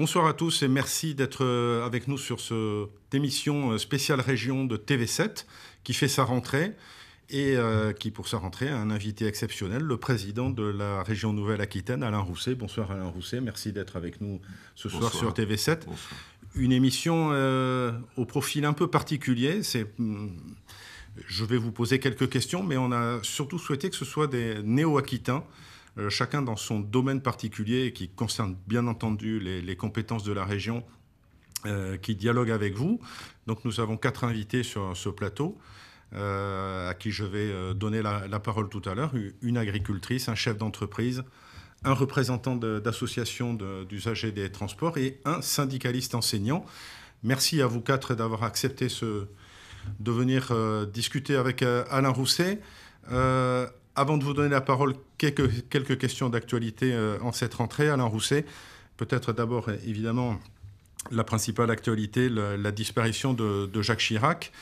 Bonsoir à tous et merci d'être euh, avec nous sur cette émission euh, spéciale région de TV7 qui fait sa rentrée et euh, qui, pour sa rentrée, a un invité exceptionnel, le président de la région Nouvelle-Aquitaine, Alain Rousset. Bonsoir Alain Rousset, merci d'être avec nous ce soir sur TV7. Une émission au profil un peu particulier. Hmm, je vais vous poser quelques questions, mais on a surtout souhaité que ce soit des néo-aquitains euh, chacun dans son domaine particulier qui concerne bien entendu les, compétences de la région euh, qui dialogue avec vous. Donc nous avons quatre invités sur ce plateau. Euh, à qui je vais donner la, parole tout à l'heure, une agricultrice, un chef d'entreprise, un représentant d'association d'usagers des transports et un syndicaliste enseignant. Merci à vous quatre d'avoir accepté ce, de venir discuter avec Alain Rousset. Avant de vous donner la parole, quelques, quelques questions d'actualité euh, en cette rentrée. Alain Rousset, peut-être d'abord, évidemment, la principale actualité, la, disparition de, Jacques Chirac.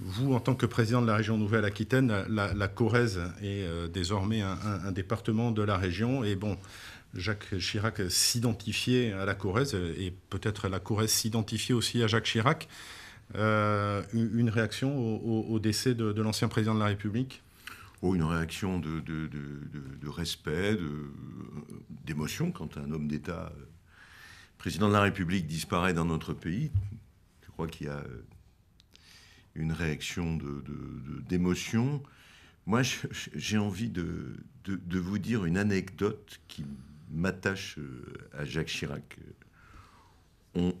Vous, en tant que président de la région Nouvelle-Aquitaine, la, Corrèze est euh, désormais un, département de la région. Et bon, Jacques Chirac s'identifiait à la Corrèze, et peut-être la Corrèze s'identifiait aussi à Jacques Chirac. Euh, une réaction au, décès de l'ancien président de la République Oh, une réaction de, respect, d'émotion quand un homme d'État, euh, président de la République, disparaît dans notre pays. Je crois qu'il y a euh, une réaction d'émotion. Moi, j'ai envie de, vous dire une anecdote qui m'attache euh, à Jacques Chirac.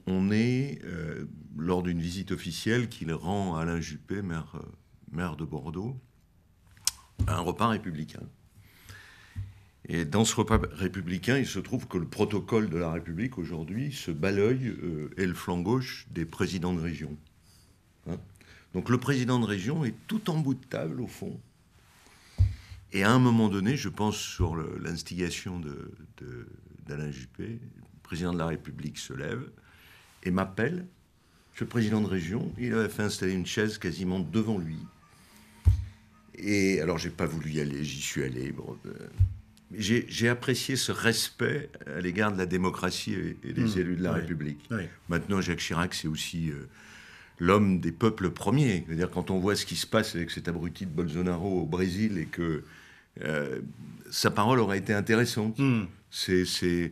On, est lors d'une visite officielle qu'il rend à Alain Juppé, maire de Bordeaux un repas républicain. Et dans ce repas républicain, il se trouve que le protocole de la République aujourd'hui se balaye euh, et le flanc gauche des présidents de région. Hein. Donc le président de région est tout en bout de table, au fond. Et à un moment donné, je pense sur l'instigation d'Alain Juppé, le président de la République se lève et m'appelle. ce président de région, il avait fait installer une chaise quasiment devant lui. Et alors, j'ai pas voulu y aller, j'y suis allé. Euh, j'ai apprécié ce respect à l'égard de la démocratie et, des mmh. élus de la République. Maintenant, Jacques Chirac, c'est aussi euh, l'homme des peuples premiers. C'est-à-dire, quand on voit ce qui se passe avec cet abruti de Bolsonaro au Brésil et que euh, sa parole aurait été intéressante, mmh. c'est ce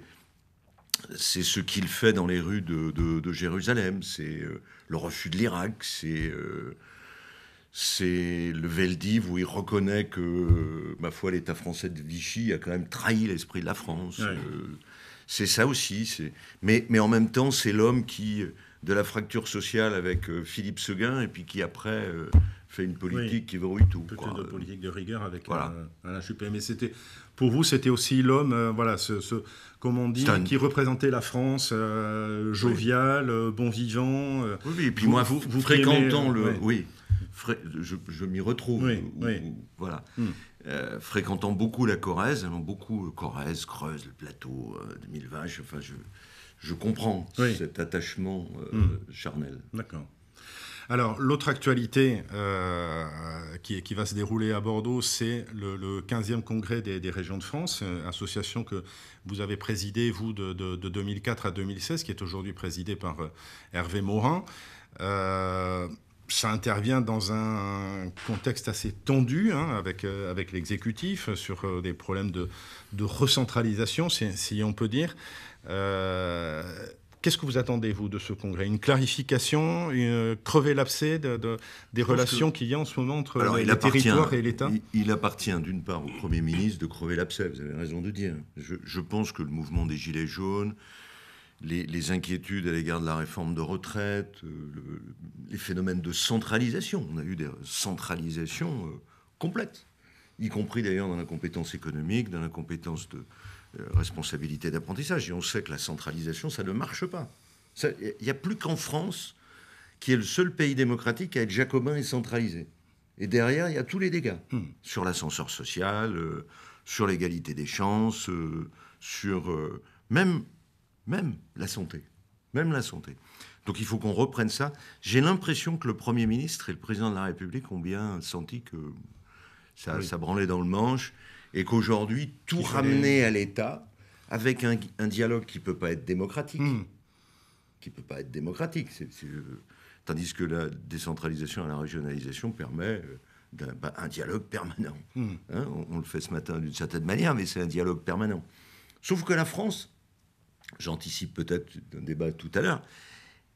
qu'il fait dans les rues de Jérusalem, c'est le refus de l'Irak, c'est c'est le Veldiv où il reconnaît que, ma foi, l'État français de Vichy a quand même trahi l'esprit de la France. Euh, c'est ça aussi. C'est... Mais, en même temps, c'est l'homme qui, de la fracture sociale avec euh, Philippe Seguin, et puis qui après euh, fait une politique qui verrouille tout. Plutôt de politique de rigueur avec voilà. Alain Juppé. Mais c'était, pour vous, c'était aussi l'homme, voilà, ce, comment comme dit, qui représentait la France, jovial bon vivant. oui, et puis moi, vous, fréquentant le... Oui je, m'y retrouve. voilà. Hmm. Euh, fréquentant beaucoup la Corrèze, allant hein, beaucoup euh, Corrèze, Creuse, le plateau, euh, de mille enfin, je, comprends cet attachement hmm. charnel. D'accord. Alors, l'autre actualité qui, va se dérouler à Bordeaux, c'est le, 15e congrès des, régions de France, association que vous avez présidée, vous, de, de, 2004 à 2016, qui est aujourd'hui présidée par Hervé Morin ça intervient dans un contexte assez tendu hein, avec, euh, avec l'exécutif euh, sur euh, des problèmes de, de recentralisation, si, on peut dire. Qu'est-ce que vous attendez, vous, de ce congrès Une clarification une, Crever l'abcès de, des relations qu'il y a en ce moment entre le les, et l'État il, appartient, d'une part, au Premier ministre de crever l'abcès, vous avez raison de dire. je pense que le mouvement des Gilets jaunes, les, inquiétudes à l'égard de la réforme de retraite, euh, les phénomènes de centralisation. On a eu des centralisations euh, complètes, y compris d'ailleurs dans la compétence économique, dans la compétence de euh, responsabilité d'apprentissage. Et on sait que la centralisation, ça ne marche pas. Il n'y a plus qu'en France, qui est le seul pays démocratique à être jacobin et centralisé. Et derrière, il y a tous les dégâts hmm. sur l'ascenseur social, sur l'égalité des chances, sur même même la santé. Même la santé. Donc il faut qu'on reprenne ça. J'ai l'impression que le Premier ministre et le Président de la République ont bien senti que ça, ça branlait dans le manche et qu'aujourd'hui, tout ramener à l'État avec un, dialogue qui ne peut pas être démocratique. Qui peut pas être démocratique. Hmm. tandis que la décentralisation et la régionalisation permet euh, bah, un, dialogue permanent. Hmm. Hein, on, le fait ce matin d'une certaine manière, mais c'est un dialogue permanent. Sauf que la France j'anticipe peut-être un débat tout à l'heure,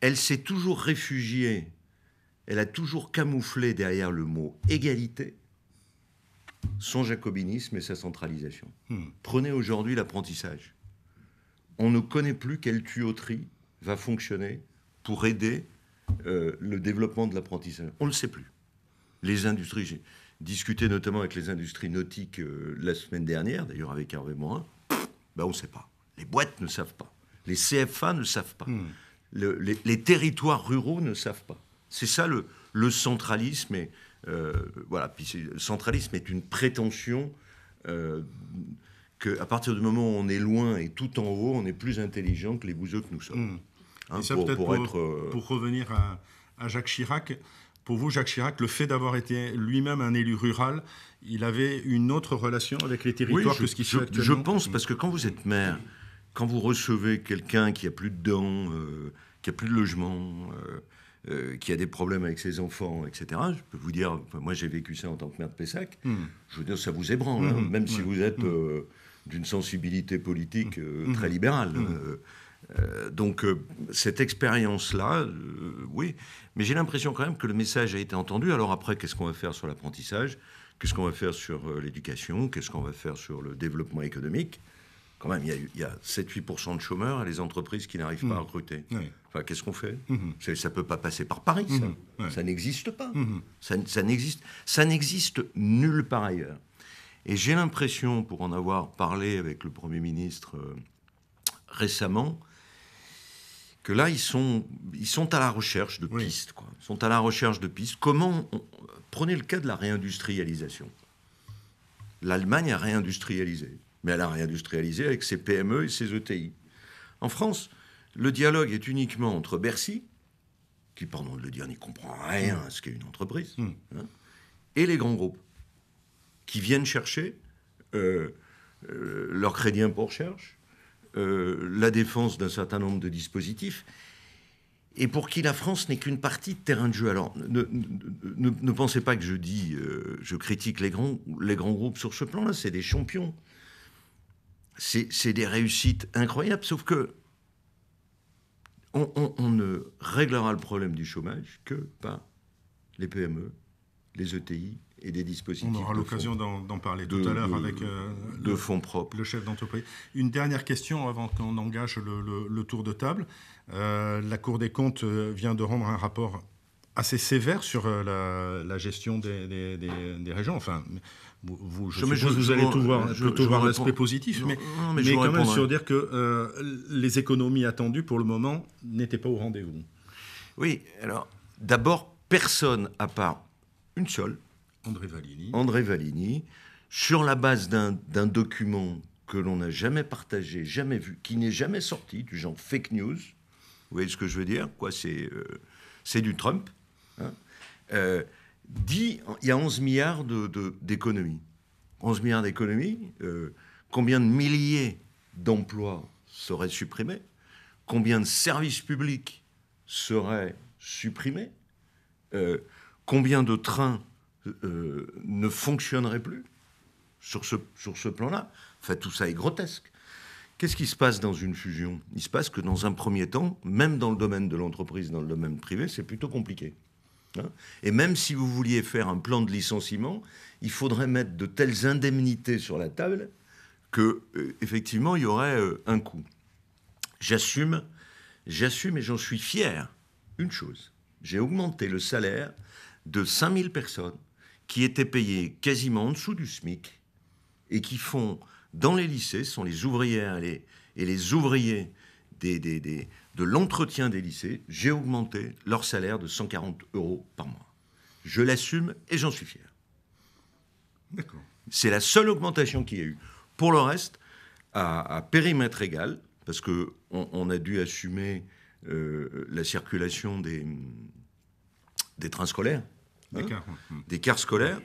elle s'est toujours réfugiée, elle a toujours camouflé derrière le mot égalité son jacobinisme et sa centralisation. Hmm. Prenez aujourd'hui l'apprentissage. On ne connaît plus quelle tuyauterie va fonctionner pour aider euh, le développement de l'apprentissage. On ne le sait plus. Les industries, j'ai discuté notamment avec les industries nautiques euh, la semaine dernière, d'ailleurs avec Hervé Morin, bah on ne sait pas. Les boîtes ne savent pas. Les CFA ne savent pas. Hmm. les, territoires ruraux ne savent pas. C'est ça le, le centralisme. Et, euh, voilà. Puis le centralisme est une prétention euh, qu'à partir du moment où on est loin et tout en haut, on est plus intelligent que les bouseux que nous sommes. Hmm. Hein, ça, pour, être, euh, pour, revenir à, Jacques Chirac, pour vous, Jacques Chirac, le fait d'avoir été lui-même un élu rural, il avait une autre relation avec les territoires que ce qui se je pense, hmm. parce que quand vous êtes maire, quand vous recevez quelqu'un qui a plus de dents, euh, qui a plus de logement, euh, euh, qui a des problèmes avec ses enfants, etc., je peux vous dire, moi j'ai vécu ça en tant que maire de Pessac, hmm. je veux dire, ça vous ébranle, hein, hmm, hmm. même si vous êtes d'une sensibilité politique très libérale. donc cette expérience-là, oui, mais j'ai l'impression quand même que le message a été entendu. Alors après, qu'est-ce qu'on va faire sur l'apprentissage Qu'est-ce qu'on va faire sur l'éducation Qu'est-ce qu'on va faire sur le développement économique quand même, il y a, 7-8% de chômeurs et les entreprises qui n'arrivent pas à mmh. recruter. Enfin, qu'est-ce qu'on fait mmh. Ça ne peut pas passer par Paris, ça. Mmh. Ça n'existe pas. Ça, n'existe, ça n'existe nulle part ailleurs. Et j'ai l'impression, pour en avoir parlé avec le Premier ministre euh, récemment, que là, ils sont, ils sont à la recherche de pistes. Ils sont à la recherche de pistes. Comment Prenez le cas de la réindustrialisation. L'Allemagne a réindustrialisé mais elle la réindustrialisé avec ses PME et ses ETI. En France, le dialogue est uniquement entre Bercy, qui, pardon de le dire, n'y comprend rien à ce qu'est une entreprise, hmm. hein, et les grands groupes, qui viennent chercher euh, euh, leur crédit pour recherche, euh, la défense d'un certain nombre de dispositifs, et pour qui la France n'est qu'une partie de terrain de jeu. Alors, ne, pensez pas que je dis, je critique les grands, les grands groupes sur ce plan-là, c'est des champions c'est des réussites incroyables, sauf que on, ne réglera le problème du chômage que par les PME, les ETI et des dispositifs. On aura l'occasion d'en parler tout à l'heure avec euh, le, chef d'entreprise. Une dernière question avant qu'on engage le, tour de table. Euh, la Cour des comptes euh, vient de rendre un rapport assez sévère sur la, gestion des, des régions. Enfin, vous, je, je, vous allez tout voir, plutôt voir l'aspect positif, mais, quand même sur dire que euh, les économies attendues pour le moment n'étaient pas au rendez-vous. Oui, alors d'abord, personne à part une seule, André Valigny, André Vallini sur la base d'un document que l'on n'a jamais partagé, jamais vu, qui n'est jamais sorti, du genre fake news. Vous voyez ce que je veux dire Quoi, C'est euh, c'est du Trump. Hein, euh, il y a 11 milliards d'économies. 11 milliards d'économies, combien de milliers d'emplois seraient supprimés Combien de services publics seraient supprimés euh, Combien de trains euh, ne fonctionneraient plus sur ce, sur ce plan-là Enfin, tout ça est grotesque. Qu'est-ce qui se passe dans une fusion Il se passe que dans un premier temps, même dans le domaine de l'entreprise, dans le domaine privé, c'est plutôt compliqué. Hein. Et même si vous vouliez faire un plan de licenciement, il faudrait mettre de telles indemnités sur la table que euh, effectivement il y aurait euh, un coût. J'assume, j'assume et j'en suis fier. Une chose, j'ai augmenté le salaire de 5000 personnes qui étaient payées quasiment en dessous du SMIC et qui font dans les lycées, sont les ouvrières et les, ouvriers des, des, de l'entretien des lycées, j'ai augmenté leur salaire de 140 euros par mois. Je l'assume et j'en suis fier. D'accord. C'est la seule augmentation qu'il y a eu. Pour le reste, à, périmètre égal, parce qu'on on a dû assumer euh, la circulation des, des trains scolaires, hein, des, scolaires,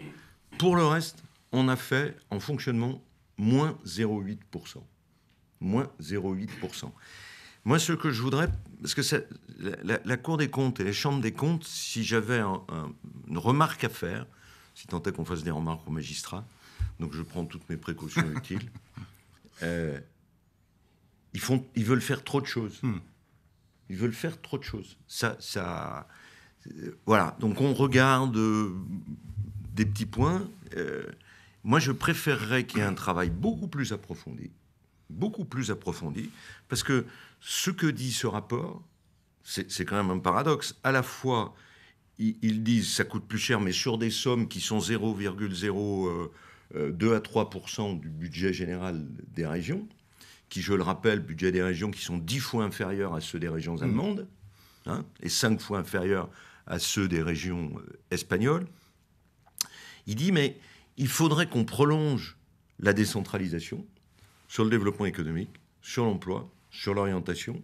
pour le reste, on a fait en fonctionnement moins 0,8%. Moins 0,8%. Moi, ce que je voudrais, parce que la, Cour des comptes et les chambres des comptes, si j'avais une remarque à faire, si tant est qu'on fasse des remarques aux magistrats, donc je prends toutes mes précautions utiles, euh, ils, font, ils veulent faire trop de choses. Hmm. Ils veulent faire trop de choses. Ça, ça, euh, voilà. Donc on regarde euh, des petits points. moi, je préférerais qu'il y ait un travail beaucoup plus approfondi, beaucoup plus approfondi, parce que ce que dit ce rapport, c'est quand même un paradoxe. À la fois, ils, disent ça coûte plus cher, mais sur des sommes qui sont 0,02 euh, euh, à 3 du budget général des régions, qui, je le rappelle, budget des régions qui sont 10 fois inférieurs à ceux des régions mmh. allemandes, hein, et 5 fois inférieurs à ceux des régions euh, espagnoles. Il dit, mais il faudrait qu'on prolonge la décentralisation sur le développement économique, sur l'emploi, sur l'orientation.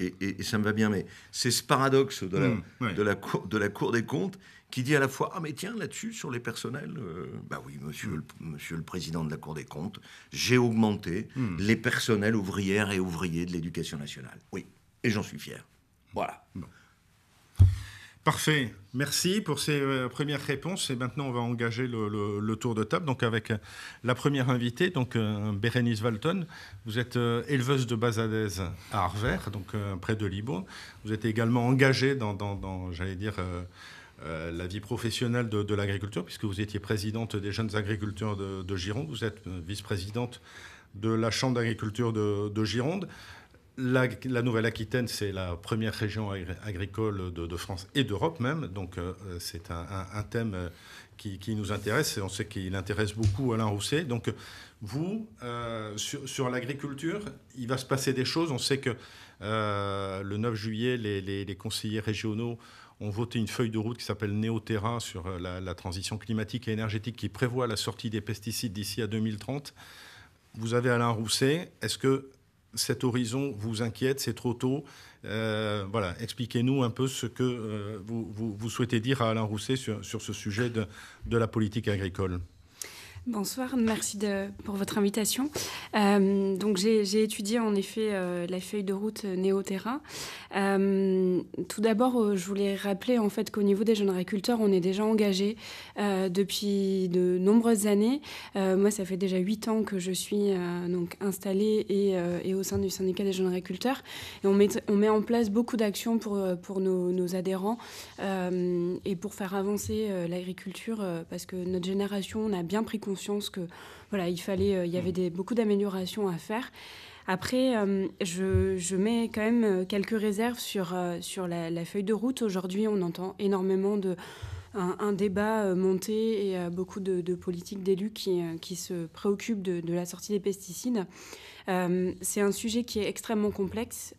et, ça me va bien, mais c'est ce paradoxe mmh, de la, cour, des comptes qui dit à la fois Ah, mais tiens, là-dessus, sur les personnels, euh, bah oui, monsieur, le, président de la Cour des comptes, j'ai augmenté mmh. les personnels ouvrières et ouvriers de l'éducation nationale. Oui, et j'en suis fier. Voilà. Parfait. Merci pour ces euh, premières réponses. Et maintenant, on va engager le, tour de table. Donc, avec euh, la première invitée, donc euh, Bérénice Walton. Vous êtes éleveuse de Bazadez à Arvers, donc près de Libourne. Vous êtes également engagée dans, j'allais dire, la vie professionnelle de, l'agriculture, puisque vous étiez présidente des jeunes agriculteurs de, Gironde. Vous êtes vice-présidente de la Chambre d'agriculture de Gironde. La, Nouvelle-Aquitaine, c'est la première région agricole de, France et d'Europe même, donc euh, euh, c'est un, thème euh, qui, nous intéresse et on sait qu'il intéresse beaucoup Alain Rousset. Donc vous, sur, l'agriculture, il va se passer des choses. On sait que le 9 juillet, les, conseillers régionaux ont voté une feuille de route qui s'appelle Néoterra sur la, la transition climatique et énergétique qui prévoit la sortie des pesticides d'ici à 2030. Vous avez Alain Rousset. Est-ce que cet horizon vous inquiète, c'est trop tôt. Euh, voilà, expliquez-nous un peu ce que euh, vous, vous, souhaitez dire à Alain Rousset sur, ce sujet de la politique agricole. Bonsoir, merci pour votre invitation. Euh, donc j'ai étudié en effet euh, la feuille de route euh, Néo-Terra. tout d'abord, je voulais rappeler en fait qu'au niveau des jeunes agriculteurs, on est déjà engagé depuis de nombreuses années. moi, ça fait déjà huit ans que je suis donc installée et, au sein du syndicat des jeunes agriculteurs. Et on met, on met en place beaucoup d'actions pour, pour nos, nos adhérents et pour faire avancer l'agriculture parce que notre génération, on a bien pris conscience conscience que voilà, il fallait, euh, il y avait mm. des, beaucoup d'améliorations à faire. Après, euh, je, mets quand même euh, quelques réserves sur, sur la, feuille de route. Aujourd'hui, on entend énormément de un, débat monté et beaucoup de, politiques d'élus qui, qui, se préoccupent de, la sortie des pesticides. C'est un sujet qui est extrêmement complexe.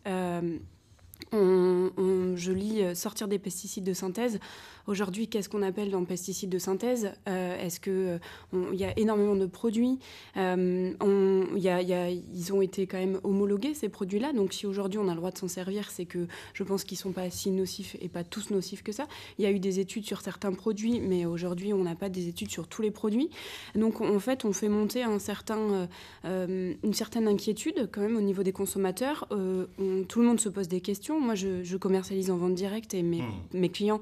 On, je lis Sortir des pesticides de synthèse. Aujourd'hui, qu'est-ce qu'on appelle le pesticides de synthèse euh, Est-ce que euh, il y a énormément de produits euh, on, Ils ont été quand même homologués ces produits-là. Donc si aujourd'hui on a le droit de s'en servir, c'est que je pense qu'ils sont pas si nocifs et pas tous nocifs que ça. Il y a eu des études sur certains produits, mais aujourd'hui on n'a pas des études sur tous les produits. Donc en fait, on fait monter un certain, une certaine inquiétude quand même au niveau des consommateurs. tout le monde se pose des questions. Moi, je, commercialise en vente directe et mes, mmh. mes clients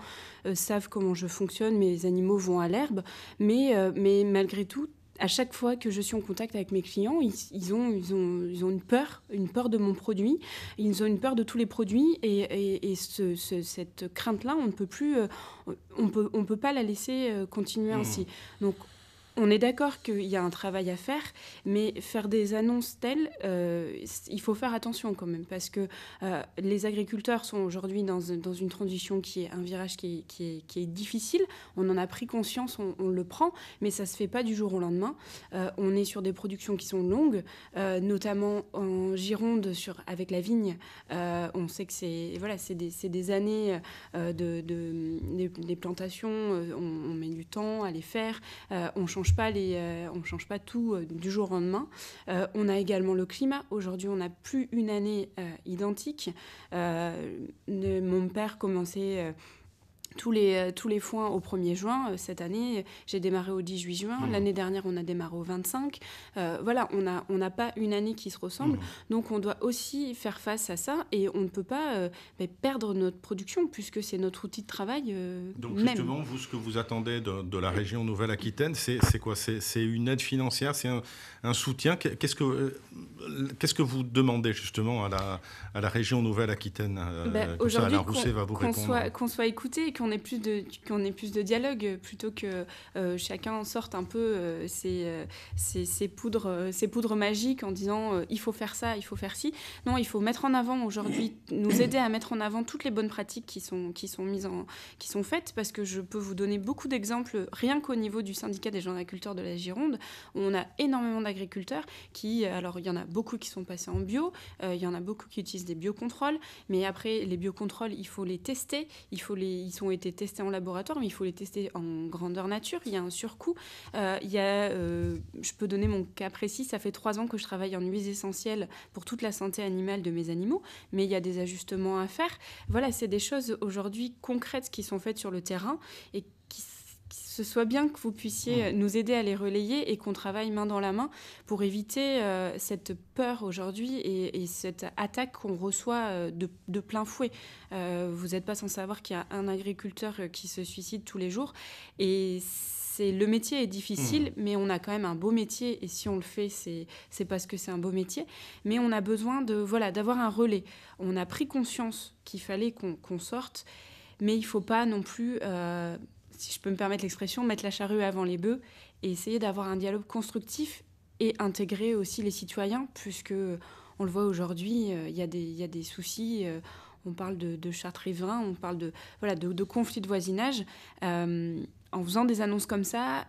comment je fonctionne, mes animaux vont à l'herbe, mais, euh, mais malgré tout, à chaque fois que je suis en contact avec mes clients, ils, ont, ils, ont, ils ont une peur, une peur de mon produit, ils ont une peur de tous les produits et, et, cette crainte-là, on ne peut plus, euh, on peut, on peut pas la laisser euh, continuer mmh. ainsi. Donc on est d'accord qu'il y a un travail à faire, mais faire des annonces telles, euh, il faut faire attention quand même, parce que euh, les agriculteurs sont aujourd'hui dans, une transition qui est un virage qui est, difficile. On en a pris conscience, on, le prend, mais ça se fait pas du jour au lendemain. Euh, on est sur des productions qui sont longues, notamment en Gironde sur, avec la vigne. on sait que c'est voilà, c'est des, années de, des, plantations, on, on, met du temps à les faire, on change change pas les, euh, on change pas tout euh, du jour au lendemain. Euh, on a également le climat. Aujourd'hui, on n'a plus une année identique. mon père commençait tous les, euh, tous les foins au 1er juin. Euh, cette année, j'ai démarré au 18 juin. Mmh. L'année dernière, on a démarré au 25. Euh, voilà, on n'a on a pas une année qui se ressemble. Mmh. Donc, on doit aussi faire face à ça et on ne peut pas ben, perdre notre production puisque c'est notre outil de travail. donc, justement, vous, ce que vous attendez de, de la région Nouvelle-Aquitaine, c'est quoi C'est une aide financière C'est un, soutien Qu'est-ce que, qu'est-ce que vous demandez justement à la, à la région Nouvelle-Aquitaine ben, Aujourd'hui, qu'on soit, qu'on soit écouté qu'on ait, plus de, qu'on ait plus de dialogue plutôt que euh, chacun en sorte un peu euh, euh, ses, poudres, ses poudres magiques en disant il faut faire ça, il faut faire ci. Non, il faut mettre en avant aujourd'hui, nous aider à mettre en avant toutes les bonnes pratiques qui sont, qui sont, mises en, qui sont faites parce que je peux vous donner beaucoup d'exemples rien qu'au niveau du syndicat des gens agriculteurs de la Gironde. Où on a énormément d'agriculteurs qui, alors il y en a beaucoup qui sont passés en bio, il y en a beaucoup qui utilisent des biocontrôles, mais après les biocontrôles, il faut les tester, il faut les, ils sont été testés en laboratoire, mais il faut les tester en grandeur nature. Il y a un surcoût. Euh, il y a, euh, je peux donner mon cas précis. Ça fait trois ans que je travaille en huiles essentielle pour toute la santé animale de mes animaux, mais il y a des ajustements à faire. Voilà, c'est des choses aujourd'hui concrètes qui sont faites sur le terrain et ce soit bien que vous puissiez nous aider à les relayer et qu'on travaille main dans la main pour éviter euh, cette peur aujourd'hui et, cette attaque qu'on reçoit euh, de, plein fouet. Euh, vous n'êtes pas sans savoir qu'il y a un agriculteur qui se suicide tous les jours et c'est le métier est difficile, mmh. mais on a quand même un beau métier et si on le fait, c'est parce que c'est un beau métier. Mais on a besoin de voilà d'avoir un relais. On a pris conscience qu'il fallait qu'on sorte, mais il faut pas non plus si je peux me permettre l'expression, mettre la charrue avant les bœufs et essayer d'avoir un dialogue constructif et intégrer aussi les citoyens, puisque on le voit aujourd'hui, euh, il y, y, a des soucis. Euh, on parle de, de riverains, on parle de, voilà, de, conflits de voisinage. Euh, en faisant des annonces comme ça,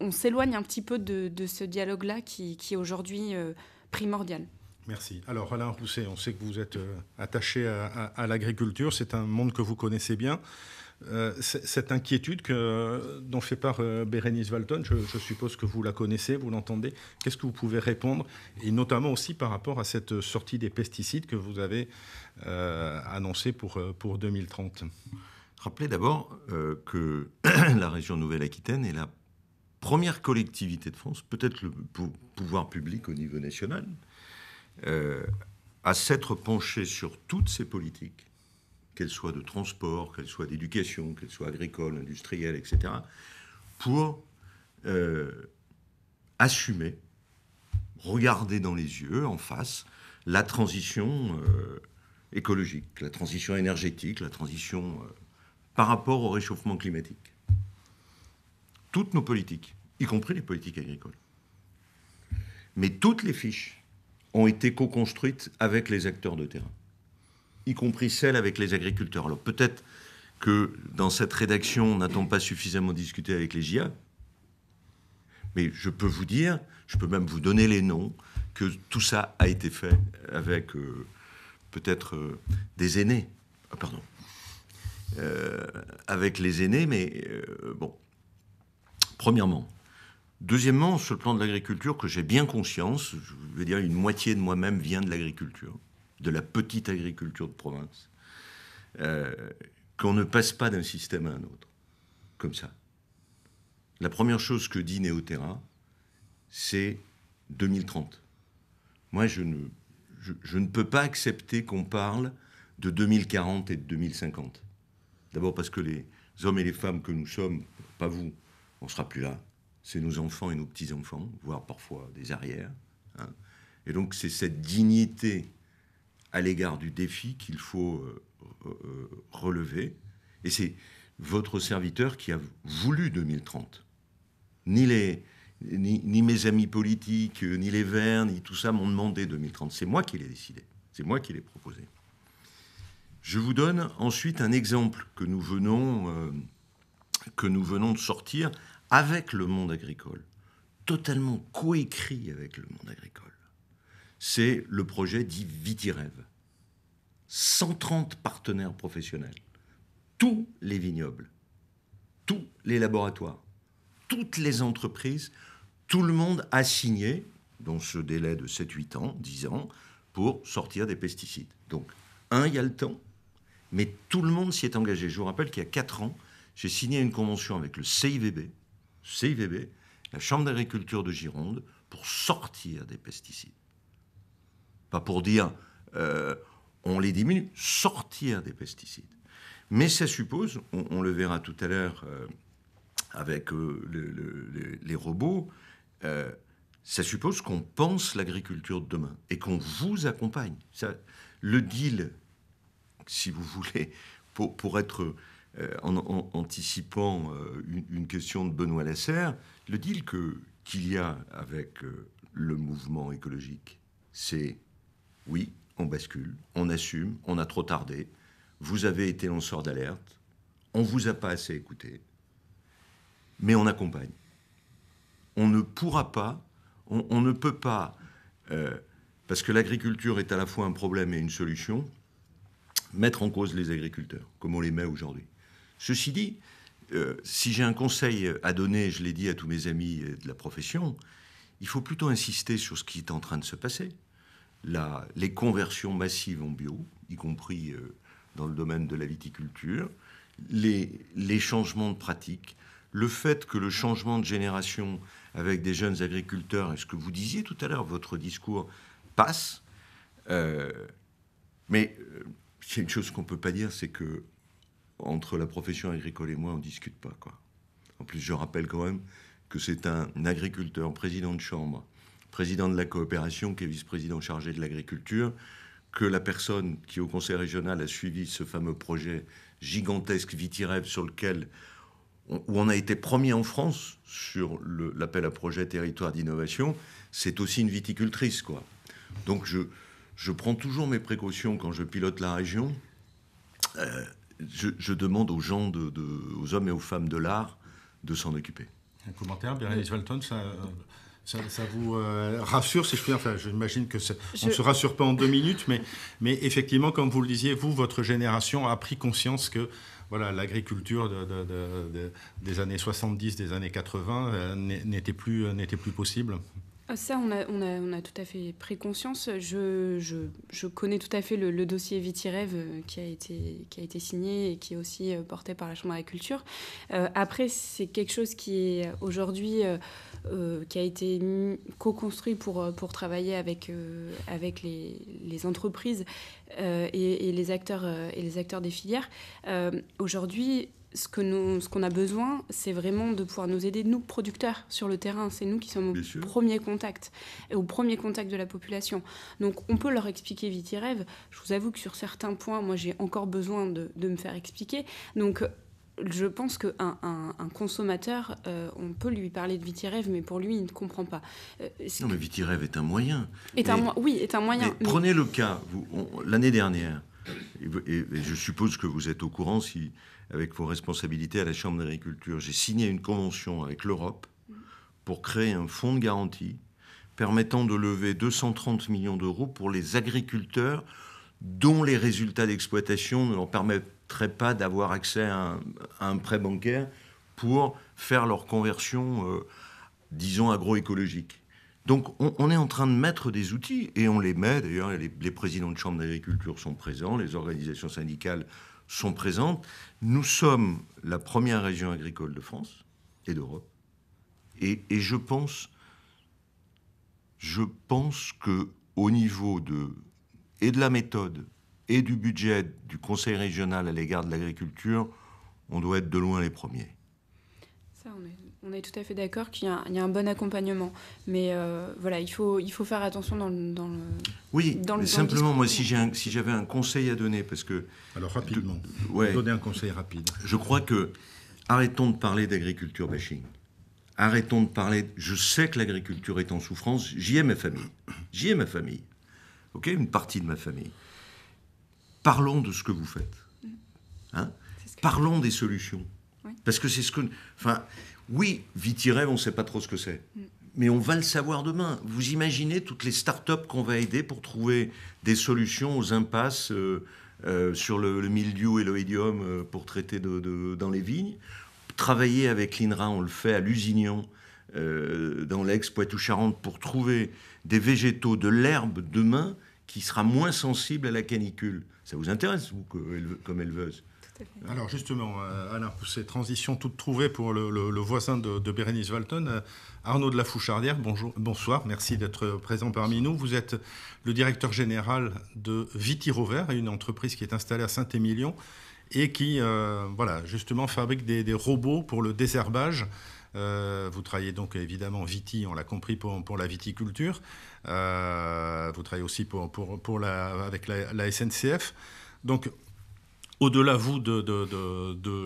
on s'éloigne un petit peu de, ce dialogue-là qui, est aujourd'hui primordial. Merci. Alors Alain Rousset, on sait que vous êtes attaché à l'agriculture, c'est un monde que vous connaissez bien. Euh, cette inquiétude que, dont fait part euh, Bérénice Walton, je, suppose que vous la connaissez, vous l'entendez. Qu'est-ce que vous pouvez répondre Et notamment aussi par rapport à cette sortie des pesticides que vous avez euh, annoncée pour, pour 2030. Rappelez d'abord que la région Nouvelle-Aquitaine est la première collectivité de France, peut-être le pouvoir public au niveau national, à s'être penchée sur toutes ces politiques qu'elles soient de transport, qu'elles soient d'éducation, qu'elles soient agricole, industrielles, etc., pour euh, assumer, regarder dans les yeux, en face, la transition euh, écologique, la transition énergétique, la transition euh, par rapport au réchauffement climatique. Toutes nos politiques, y compris les politiques agricoles. Mais toutes les fiches ont été co-construites avec les acteurs de terrain y compris celle avec les agriculteurs. Alors peut-être que dans cette rédaction, n'a-t-on pas suffisamment discuté avec les GIA Mais je peux vous dire, je peux même vous donner les noms, que tout ça a été fait avec euh, peut-être euh, des aînés. Ah, pardon. Euh, avec les aînés, mais bon. Premièrement. Deuxièmement, sur le plan de l'agriculture, que j'ai bien conscience, je veux dire, une moitié de moi-même vient de l'agriculture de la petite agriculture de province, euh, qu'on ne passe pas d'un système à un autre, comme ça. La première chose que dit Néoterra, c'est 2030. Moi, je ne, je, ne peux pas accepter qu'on parle de 2040 et de 2050. D'abord parce que les hommes et les femmes que nous sommes, pas vous, on ne sera plus là. C'est nos enfants et nos petits-enfants, voire parfois des arrières. Hein. Et donc c'est cette dignité à l'égard du défi qu'il faut euh, euh, euh, relever. Et c'est votre serviteur qui a voulu 2030. Ni, les, ni, mes amis politiques, ni les Verts, ni tout ça m'ont demandé 2030. C'est moi qui l'ai décidé. C'est moi qui l'ai proposé. Je vous donne ensuite un exemple que nous venons, que nous venons de sortir avec le monde agricole, totalement coécrit avec le monde agricole c'est le projet dit Vitirev. 130 partenaires professionnels, tous les vignobles, tous les laboratoires, toutes les entreprises, tout le monde a signé, dans ce délai de 7-8 ans, 10 ans, pour sortir des pesticides. Donc, un, il y a le temps, mais tout le monde s'y est engagé. Je vous rappelle qu'il y a 4 ans, j'ai signé une convention avec le CIVB, CIVB, la Chambre d'agriculture de Gironde, pour sortir des pesticides. Pas pour dire euh, on les diminue, sortir des pesticides. Mais ça suppose, on, le verra tout à l'heure euh, avec euh, les robots, ça suppose qu'on pense l'agriculture de demain et qu'on vous accompagne. Ça, le deal, si vous voulez, pour, pour être en, anticipant une, question de Benoît Lasserre, le deal qu'il y a avec le mouvement écologique, c'est oui, on bascule, on assume, on a trop tardé, vous avez été lanceur d'alerte, on ne vous a pas assez écouté, mais on accompagne. On ne pourra pas, on, ne peut pas, euh, parce que l'agriculture est à la fois un problème et une solution, mettre en cause les agriculteurs, comme on les met aujourd'hui. Ceci dit, euh, si j'ai un conseil à donner, je l'ai dit à tous mes amis de la profession, il faut plutôt insister sur ce qui est en train de se passer les conversions massives en bio, y compris euh, dans le domaine de la viticulture, les, changements de pratiques, le fait que le changement de génération avec des jeunes agriculteurs, et ce que vous disiez tout à l'heure, votre discours passe. Euh, mais euh, c'est une chose qu'on ne peut pas dire, c'est que entre la profession agricole et moi, on ne discute pas. Quoi. En plus, je rappelle quand même que c'est un agriculteur, président de chambre, président de la coopération, qui est vice-président chargé de l'agriculture, que la personne qui au conseil régional a suivi ce fameux projet gigantesque Vitirev sur lequel on, où on a été premier en France sur l'appel à projet territoire d'innovation, c'est aussi une viticultrice quoi. Donc je, je prends toujours mes précautions quand je pilote la région. Euh, je, demande aux gens, de, aux hommes et aux femmes de l'art, de s'en occuper. Un commentaire, Bérénice Valton, ça, euh, ça, vous euh, rassure, si je puis Enfin, j'imagine que on ne se rassure pas en deux minutes, mais, mais effectivement, comme vous le disiez, vous, votre génération a pris conscience que voilà, l'agriculture des années 70, des années 80 euh, n'était plus, euh, n'était plus possible. Ah, ça, on a, on, a, on a, tout à fait pris conscience. Je, je, je connais tout à fait le, dossier Vitirêve euh, qui a, été, qui a été signé et qui est aussi euh, porté par la Chambre de la Culture. Euh, après, c'est quelque chose qui est aujourd'hui, qui a été co-construit pour, pour travailler avec, avec les, entreprises et, et, les acteurs, et les acteurs des filières. aujourd'hui, ce que nous, ce qu'on a besoin, c'est vraiment de pouvoir nous aider, nous producteurs sur le terrain. C'est nous qui sommes au premier contact, et au premier contact de la population. Donc on peut leur expliquer vite rêve. Je vous avoue que sur certains points, moi j'ai encore besoin de, de, me faire expliquer. Donc je pense qu'un un, un, consommateur, euh, on peut lui parler de VitiRêve, mais pour lui, il ne comprend pas. Euh, non, mais Vitirève est un moyen. Est un oui, est un moyen. Prenez le cas, l'année dernière, et, je suppose que vous êtes au courant si, avec vos responsabilités à la Chambre d'agriculture, j'ai signé une convention avec l'Europe pour créer un fonds de garantie permettant de lever 230 millions d'euros pour les agriculteurs dont les résultats d'exploitation ne leur permettraient pas d'avoir accès à un, prêt bancaire pour faire leur conversion, euh, disons, agroécologique. Donc on, est en train de mettre des outils, et on les met, d'ailleurs les, présidents de Chambre d'agriculture sont présents, les organisations syndicales sont présentes, nous sommes la première région agricole de France et d'Europe. Et, je pense, je pense que au niveau de et de la méthode et du budget du Conseil régional à l'égard de l'agriculture, on doit être de loin les premiers. Ça, on est on est tout à fait d'accord qu'il y, a un bon accompagnement. Mais euh, voilà, il faut, il faut faire attention dans le. Dans le oui, dans simplement, moi, si j'avais un, un conseil à donner, parce que. Alors, rapidement. donner un conseil rapide. Je crois que. Arrêtons de parler d'agriculture bashing. Arrêtons de parler. je sais que l'agriculture est en souffrance. J'y ai ma famille. J'y ai ma famille. OK Une partie de ma famille. Parlons de ce que vous faites. Mm. Hein Parlons des solutions. Oui. Parce que c'est ce que. Enfin, oui, Vitirev, on ne sait pas trop ce que c'est. Mm. Mais on va le savoir demain. Vous imaginez toutes les start-up qu'on va aider pour trouver des solutions aux impasses euh, euh, sur le, mildiou et l'oïdium euh, pour traiter dans les vignes. Travailler avec l'INRA, on le fait à Lusignan, dans lex poitou charente pour trouver des végétaux, de l'herbe demain qui sera moins sensible à la canicule. Ça vous intéresse, vous, comme éleveuse alors justement, Alain, pour ces transition toute trouvées pour le, voisin de, Bérénice Walton, euh, Arnaud de la Fouchardière, bonjour, bonsoir, merci d'être euh, présent parmi nous. Vous êtes le directeur général de Vitirover, une entreprise qui est installée à Saint-Émilion et qui, euh, voilà, justement fabrique des, robots pour le désherbage. vous travaillez donc évidemment Viti, on l'a compris, pour, la viticulture. vous travaillez aussi pour, avec la, la SNCF. Donc au-delà, vous, de,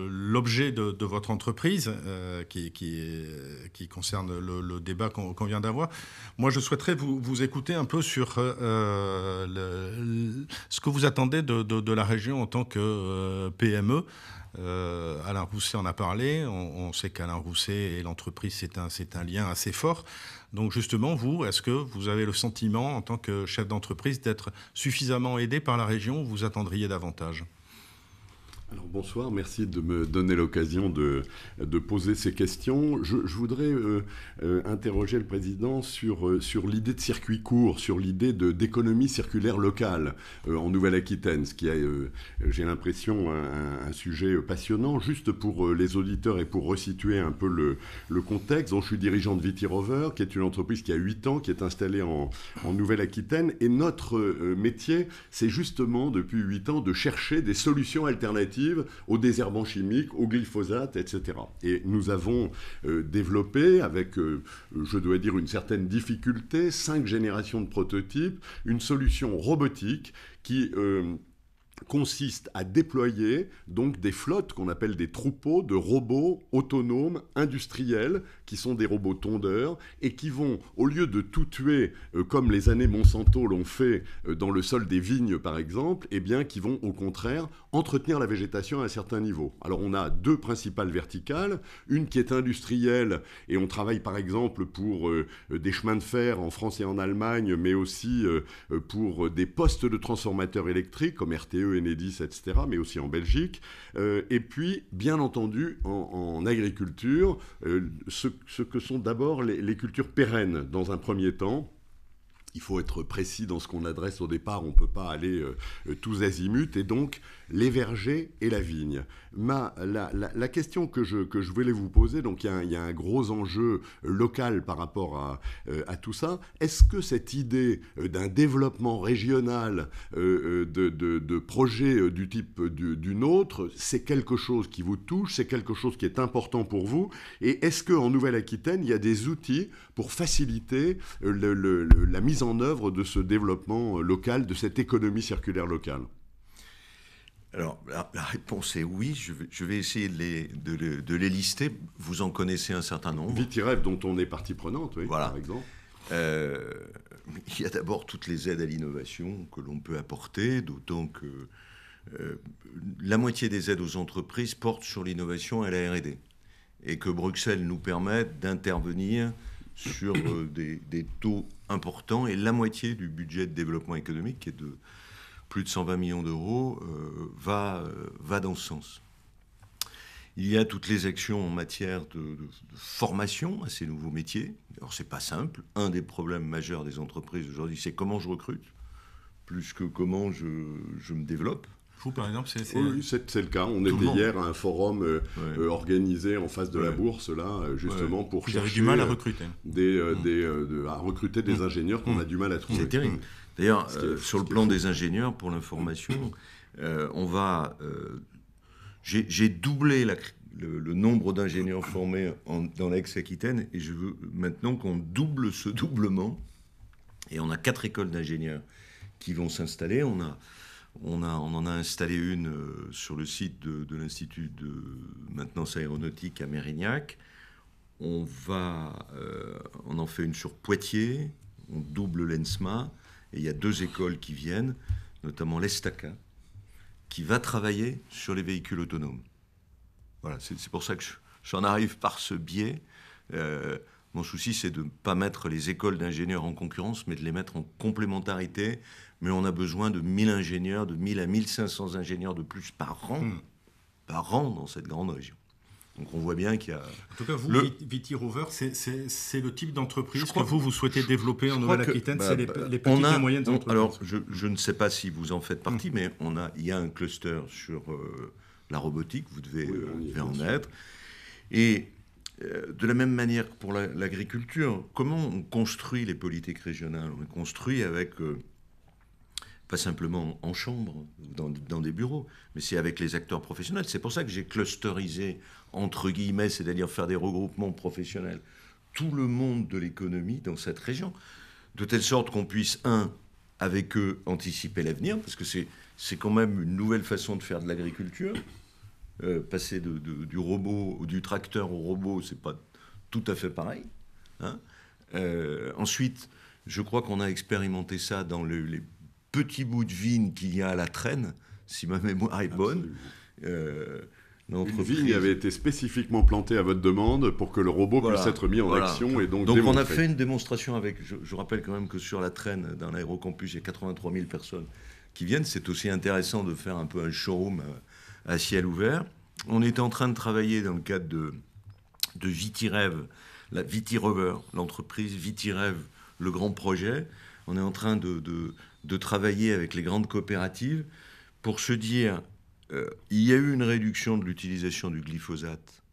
l'objet de, votre entreprise, euh, qui, qui, concerne le, débat qu'on vient d'avoir, moi, je souhaiterais vous, écouter un peu sur euh, ce que vous attendez de, la région en tant que euh, PME. Alain Rousset en a parlé, on, sait qu'Alain Rousset et l'entreprise, c'est un, un lien assez fort. Donc justement, vous, est-ce que vous avez le sentiment, en tant que chef d'entreprise, d'être suffisamment aidé par la région ou vous attendriez davantage bonsoir, merci de me donner l'occasion de, poser ces questions. Je, voudrais euh, euh, interroger le président euh, sur, l'idée de circuit court, sur l'idée d'économie circulaire locale en Nouvelle-Aquitaine, ce qui est, j'ai l'impression, un, sujet passionnant. Juste pour les auditeurs et pour resituer un peu le, contexte, je suis dirigeant de Rover, qui est une entreprise qui a 8 ans, qui est installée en, en Nouvelle-Aquitaine. Et notre métier, c'est justement depuis 8 ans de chercher des solutions alternatives aux désherbants chimiques, aux glyphosate, etc. Et nous avons euh, développé, avec, euh, je dois dire, une certaine difficulté, cinq générations de prototypes, une solution robotique qui... Euh, consiste à déployer donc des flottes qu'on appelle des troupeaux de robots autonomes industriels qui sont des robots tondeurs et qui vont au lieu de tout tuer euh, comme les années Monsanto l'ont fait euh, dans le sol des vignes par exemple, et eh bien qui vont au contraire entretenir la végétation à un certain niveau. Alors on a deux principales verticales, une qui est industrielle et on travaille par exemple pour euh, des chemins de fer en France et en Allemagne mais aussi pour des postes de transformateurs électriques comme RTE Enedis, etc., mais aussi en Belgique. Euh, et puis, bien entendu, en, agriculture, euh, ce, que sont d'abord les, cultures pérennes dans un premier temps il faut être précis dans ce qu'on adresse au départ, on ne peut pas aller euh, tous azimuts, et donc les vergers et la vigne la, question que je, voulais vous poser, donc il y, a un, gros enjeu local par rapport euh, à, tout ça, est-ce que cette idée euh, d'un développement régional euh, de, projets du type du, nôtre, c'est quelque chose qui vous touche, c'est quelque chose qui est important pour vous, et est-ce qu'en Nouvelle-Aquitaine, il y a des outils pour faciliter la mise en œuvre de ce développement local, de cette économie circulaire locale alors, la, réponse est oui. Je vais, essayer de les, de, lister. Vous en connaissez un certain nombre. Vite dont on est partie prenante, oui, voilà. par exemple. Euh, il y a d'abord toutes les aides à l'innovation que l'on peut apporter, d'autant que euh, la moitié des aides aux entreprises portent sur l'innovation et la R&D, et que Bruxelles nous permette d'intervenir sur euh, des, des, taux importants, et la moitié du budget de développement économique, qui est de plus de 120 millions d'euros, euh, va, euh, va dans ce sens. Il y a toutes les actions en matière de, formation à ces nouveaux métiers. Alors, c'est pas simple. Un des problèmes majeurs des entreprises aujourd'hui, c'est comment je recrute, plus que comment je, me développe. Vous, par exemple, c'est, le cas. On était hier à un forum euh, organisé en face de la bourse, là, justement, pour chercher... du mal à recruter. Des, mm. à recruter des mm. ingénieurs qu'on mm. a du mal à trouver. C'est terrible. D'ailleurs, euh, sur le plan des ingénieurs, pour l'information, euh, on va. Euh, j'ai doublé le, nombre d'ingénieurs formés dans laix aquitaine et je veux maintenant qu'on double ce doublement. Et on a quatre écoles d'ingénieurs qui vont s'installer. On on en a installé une sur le site de, l'Institut de maintenance aéronautique à Mérignac. On, va, on en fait une sur Poitiers, on double l'ENSMA et il y a deux écoles qui viennent, notamment l'Estaca, qui va travailler sur les véhicules autonomes. Voilà, c'est pour ça que j'en arrive par ce biais. Euh, mon souci, c'est de ne pas mettre les écoles d'ingénieurs en concurrence, mais de les mettre en complémentarité. Mais on a besoin de 1000 ingénieurs, de 1000 à 1500 ingénieurs de plus par an, hmm. par an dans cette grande région. Donc on voit bien qu'il y a. En tout cas, vous, Viti Rover, c'est le type d'entreprise que, vous, vous souhaitez développer en Nouvelle-Aquitaine, c'est bah, bah, les, petites et moyennes entreprises. Alors, je, ne sais pas si vous en faites partie, mm. mais on a, il y a un cluster sur euh, la robotique, vous devez, euh, en être. Et euh, de la même manière pour l'agriculture, comment on construit les politiques régionales On les construit avec pas simplement en chambre, dans, des bureaux, mais c'est avec les acteurs professionnels. C'est pour ça que j'ai clusterisé, entre guillemets, c'est-à-dire faire des regroupements professionnels, tout le monde de l'économie dans cette région, de telle sorte qu'on puisse, un, avec eux, anticiper l'avenir, parce que c'est quand même une nouvelle façon de faire de l'agriculture. Euh, passer du robot ou du tracteur au robot, c'est pas tout à fait pareil. Hein. Euh, ensuite, je crois qu'on a expérimenté ça dans les petit bout de vigne qu'il y a à la traîne, si ma mémoire est bonne. Euh, une vigne avait été spécifiquement plantée à votre demande pour que le robot puisse être mis en action et donc Donc on a fait une démonstration avec, je, rappelle quand même que sur la traîne dans l'aérocampus, il y a 83 000 personnes qui viennent. C'est aussi intéressant de faire un peu un showroom euh, à, ciel ouvert. On était en train de travailler dans le cadre de, de Vitirev, la Vitirover, l'entreprise Vitirev, le grand projet. On est en train de de travailler avec les grandes coopératives pour se dire, euh, il y a eu une réduction de l'utilisation du glyphosate.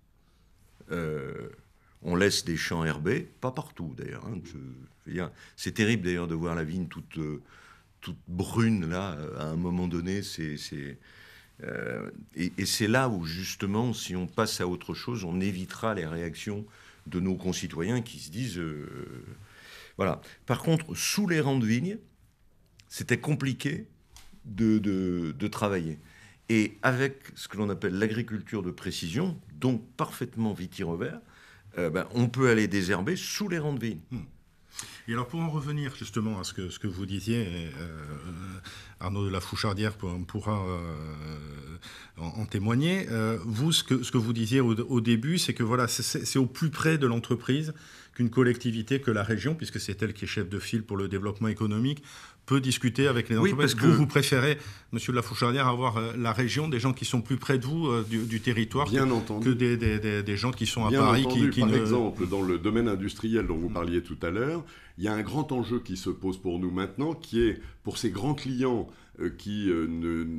Euh, on laisse des champs herbés, pas partout d'ailleurs. Hein, c'est terrible d'ailleurs de voir la vigne toute, euh, toute brune là, à un moment donné. et, et c'est là où justement, si on passe à autre chose, on évitera les réactions de nos concitoyens qui se disent... voilà. Par contre, sous les rangs de vigne, c'était compliqué de, travailler. Et avec ce que l'on appelle l'agriculture de précision, donc parfaitement vitirovert, euh, ben, on peut aller désherber sous les rangs de ville. Hmm. Et alors pour en revenir justement à ce que, ce que vous disiez, euh, euh, Arnaud de la Fouchardière pourra euh, en, témoigner, vous ce que, ce que vous disiez au, début, c'est que voilà, c'est au plus près de l'entreprise qu'une collectivité, que la région, puisque c'est elle qui est chef de file pour le développement économique, discuter avec les entreprises. parce que vous, préférez, Monsieur de la Fouchardière, avoir euh, la région, des gens qui sont plus près de vous, euh, du, territoire, Bien que, entendu. que des, gens qui sont à Paris. Qui, Par exemple, dans le domaine industriel dont vous parliez tout à l'heure, il y a un grand enjeu qui se pose pour nous maintenant, qui est pour ces grands clients euh, qui,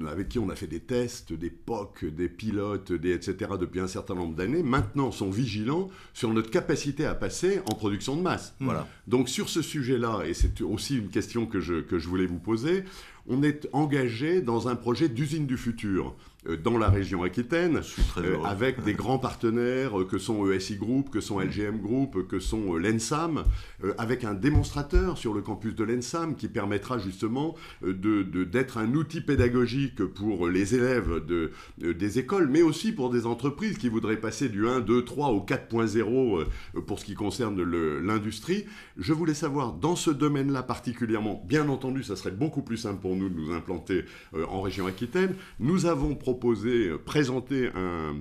avec qui on a fait des tests, des POC, des pilotes, des, etc. depuis un certain nombre d'années, maintenant sont vigilants sur notre capacité à passer en production de masse. Voilà. Donc sur ce sujet-là, et c'est aussi une question que je, je voulais vous poser, on est engagé dans un projet d'usine du futur. Euh, dans la région Aquitaine, euh, avec des grands partenaires euh, que sont ESI Group, que sont LGM Group, que sont l'ENSAM, avec un démonstrateur sur le campus de l'ENSAM qui permettra justement de, d'être un outil pédagogique pour les élèves de, des écoles, mais aussi pour des entreprises qui voudraient passer du 1, 2, 3 au 4.0 pour ce qui concerne l'industrie. Je voulais savoir, dans ce domaine-là particulièrement, bien entendu, ça serait beaucoup plus simple pour nous de nous implanter en région Aquitaine, nous avons proposé proposer, euh, présenter un,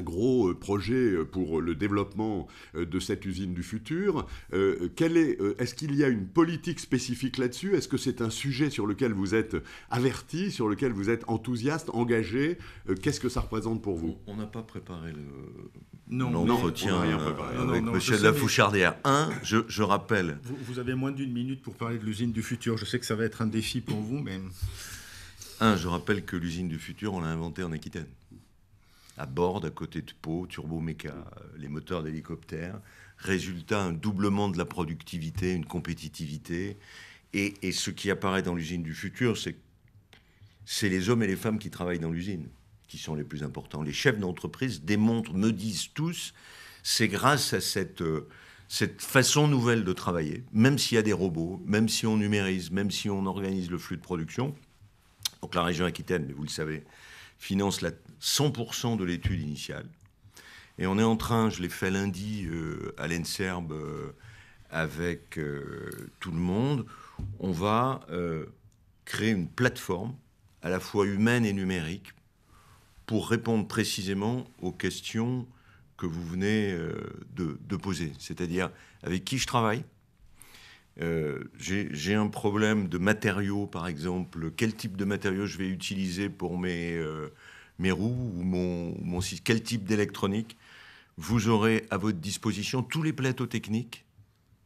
gros euh, projet euh, pour le développement de cette usine du futur. est, est-ce qu'il y a une politique spécifique là-dessus Est-ce que c'est un sujet sur lequel vous êtes averti, sur lequel vous êtes enthousiaste, engagé Qu'est-ce que ça représente pour vous On n'a pas préparé l'entretien le... non, avec Monsieur de la Fouchardière. Un, je, rappelle. vous, avez moins d'une minute pour parler de l'usine du futur. Je sais que ça va être un défi pour vous, mais je rappelle que l'usine du futur, on l'a inventée en Aquitaine. À bord, à côté de Pau, turbo-méca, les moteurs d'hélicoptères. Résultat, un doublement de la productivité, une compétitivité. Et, ce qui apparaît dans l'usine du futur, c'est c'est les hommes et les femmes qui travaillent dans l'usine qui sont les plus importants. Les chefs d'entreprise démontrent, me disent tous, c'est grâce à cette, euh, cette façon nouvelle de travailler, même s'il y a des robots, même si on numérise, même si on organise le flux de production, donc la région Aquitaine, vous le savez, finance la 100% de l'étude initiale. Et on est en train, je l'ai fait lundi euh, à l'ENSERB euh, avec euh, tout le monde, on va créer une plateforme à la fois humaine et numérique pour répondre précisément aux questions que vous venez de poser, c'est-à-dire avec qui je travaille, euh, j'ai un problème de matériaux, par exemple. Quel type de matériaux je vais utiliser pour mes, euh, mes roues ou mon, Quel type d'électronique Vous aurez à votre disposition tous les plateaux techniques,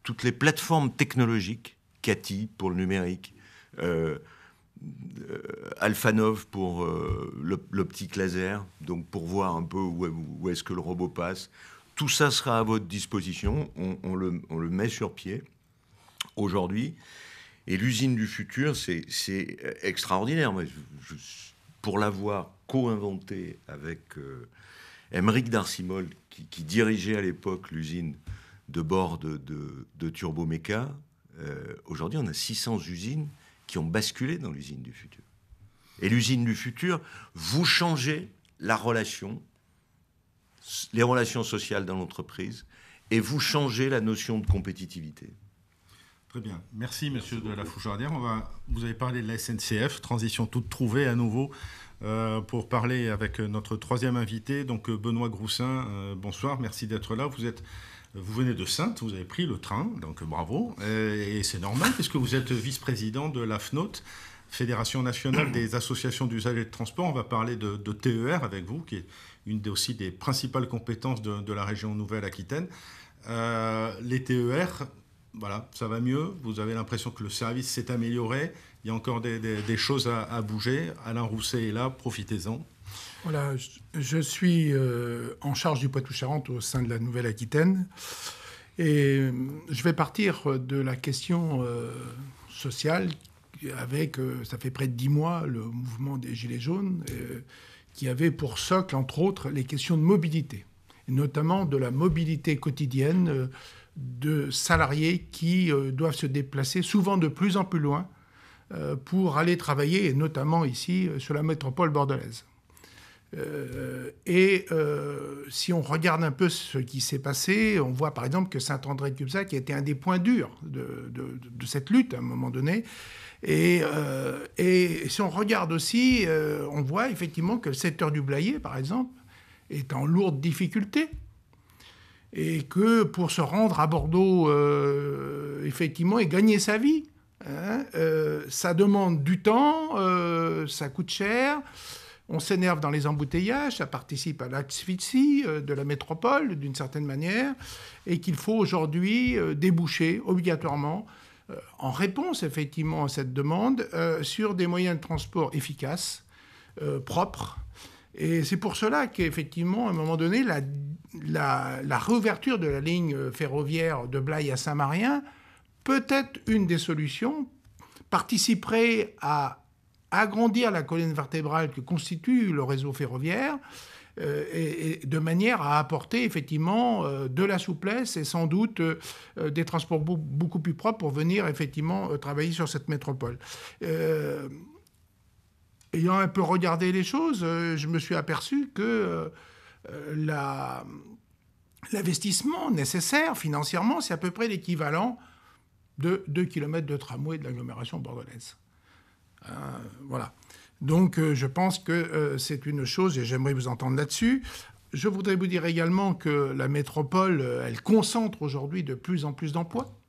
toutes les plateformes technologiques, CATI pour le numérique, euh, Alphanov pour l'optique laser, donc pour voir un peu où, est-ce que le robot passe. Tout ça sera à votre disposition. On, on, le, on le met sur pied aujourd'hui. Et l'usine du futur, c'est extraordinaire. Mais pour l'avoir co-inventé avec euh, Émeric Darcimol, qui, dirigeait à l'époque l'usine de bord de, de, Turboméca, euh, aujourd'hui on a 600 usines qui ont basculé dans l'usine du futur. Et l'usine du futur, vous changez la relation, les relations sociales dans l'entreprise, et vous changez la notion de compétitivité. Très bien. Merci, monsieur de la Fouchardière. vous avez parlé de la SNCF, transition toute trouvée à nouveau. Euh, pour parler avec notre troisième invité, donc euh, Benoît Groussin. Euh, bonsoir, merci d'être là. Vous êtes, vous venez de Sainte, vous avez pris le train, donc bravo. Et, c'est normal puisque vous êtes vice-président de la FNOT, Fédération nationale des associations d'usagers de transport. On va parler de, TER avec vous, qui est une des, aussi des principales compétences de, la région Nouvelle-Aquitaine. les TER, voilà, ça va mieux. Vous avez l'impression que le service s'est amélioré. Il y a encore des, choses à, bouger. Alain Rousset est là, profitez-en. Voilà, je, suis euh, en charge du Poitou-Charentes au sein de la Nouvelle-Aquitaine. Et euh, je vais partir de la question euh, sociale avec, ça fait près de dix mois, le mouvement des Gilets jaunes, qui avait pour socle, entre autres, les questions de mobilité, et notamment de la mobilité quotidienne de salariés qui euh, doivent se déplacer souvent de plus en plus loin euh, pour aller travailler, et notamment ici euh, sur la métropole bordelaise. et si on regarde un peu ce qui s'est passé, on voit par exemple que Saint-André-de-Cubzac a été un des points durs de, cette lutte à un moment donné. Et, si on regarde aussi, on voit effectivement que le secteur du blayet, par exemple, est en lourde difficulté et que pour se rendre à Bordeaux, euh, effectivement, et gagner sa vie, hein, euh, ça demande du temps, euh, ça coûte cher, on s'énerve dans les embouteillages, ça participe à l'asphyxie de la métropole, d'une certaine manière, et qu'il faut aujourd'hui déboucher obligatoirement, en réponse effectivement à cette demande, sur des moyens de transport efficaces, propres, et c'est pour cela qu'effectivement, à un moment donné, la, la, réouverture de la ligne euh, ferroviaire de Blaye à Saint-Marien peut être une des solutions, participerait à agrandir la colonne vertébrale que constitue le réseau ferroviaire, euh, et, de manière à apporter effectivement euh, de la souplesse et sans doute des transports beaucoup plus propres pour venir effectivement travailler sur cette métropole ayant un peu regardé les choses, euh, je me suis aperçu que euh, euh, l'investissement nécessaire financièrement, c'est à peu près l'équivalent de 2 km de tramway de l'agglomération bordelaise. voilà. Donc je pense que c'est une chose, et j'aimerais vous entendre là-dessus. Je voudrais vous dire également que la métropole, elle concentre aujourd'hui de plus en plus d'emplois.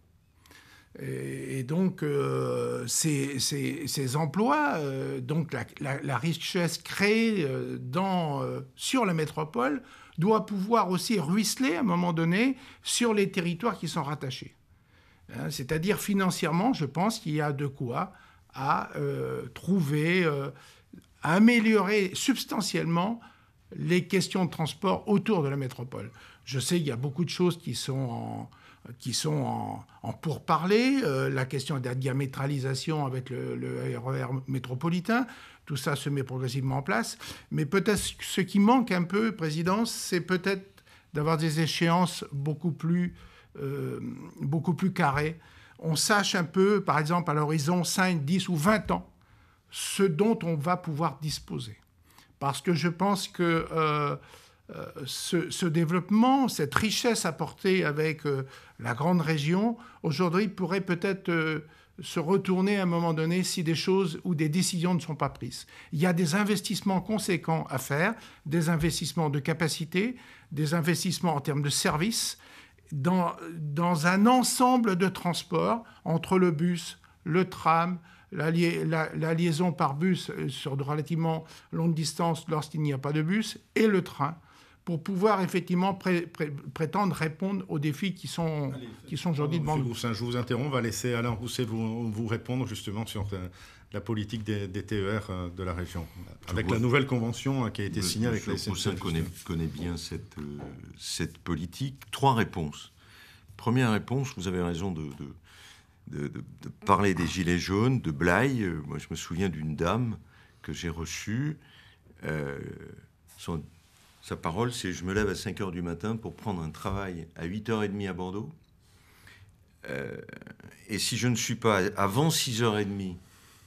Et donc, euh, ces, emplois, euh, donc la, richesse créée euh, dans, sur la métropole, doit pouvoir aussi ruisseler à un moment donné sur les territoires qui sont rattachés. Hein, c'est-à-dire financièrement, je pense qu'il y a de quoi à trouver, améliorer substantiellement les questions de transport autour de la métropole. Je sais qu'il y a beaucoup de choses qui sont en qui sont en, en pourparlers, euh, la question de la diamétralisation avec le, le, RER e métropolitain, tout ça se met progressivement en place. Mais peut-être ce qui manque un peu, Président, c'est peut-être d'avoir des échéances beaucoup plus, euh, beaucoup plus carrées. On sache un peu, par exemple, à l'horizon 5, 10 ou 20 ans, ce dont on va pouvoir disposer. Parce que je pense que... Euh, euh, ce, développement, cette richesse apportée avec euh, la grande région, aujourd'hui pourrait peut-être euh, se retourner à un moment donné si des choses ou des décisions ne sont pas prises. Il y a des investissements conséquents à faire, des investissements de capacité, des investissements en termes de services, dans, dans un ensemble de transports entre le bus, le tram, la, liaison par bus sur de relativement longues distances lorsqu'il n'y a pas de bus, et le train pour pouvoir effectivement prétendre répondre aux défis qui sont, qui sont aujourd'hui devant nous. Je vous interromps, on va laisser Alain Rousset vous, répondre justement sur euh, la politique des, TER euh, de la région, avec la nouvelle convention hein, qui a été signée avec la SNCF. connaît, connaît bien cette, euh, cette politique. Trois réponses. Première réponse, vous avez raison de, de, parler des gilets jaunes, de Blaye. Moi, je me souviens d'une dame que j'ai reçue. son sa parole, c'est je me lève à 5 h du matin pour prendre un travail à 8h30 à Bordeaux. Euh, et si je ne suis pas avant 6h30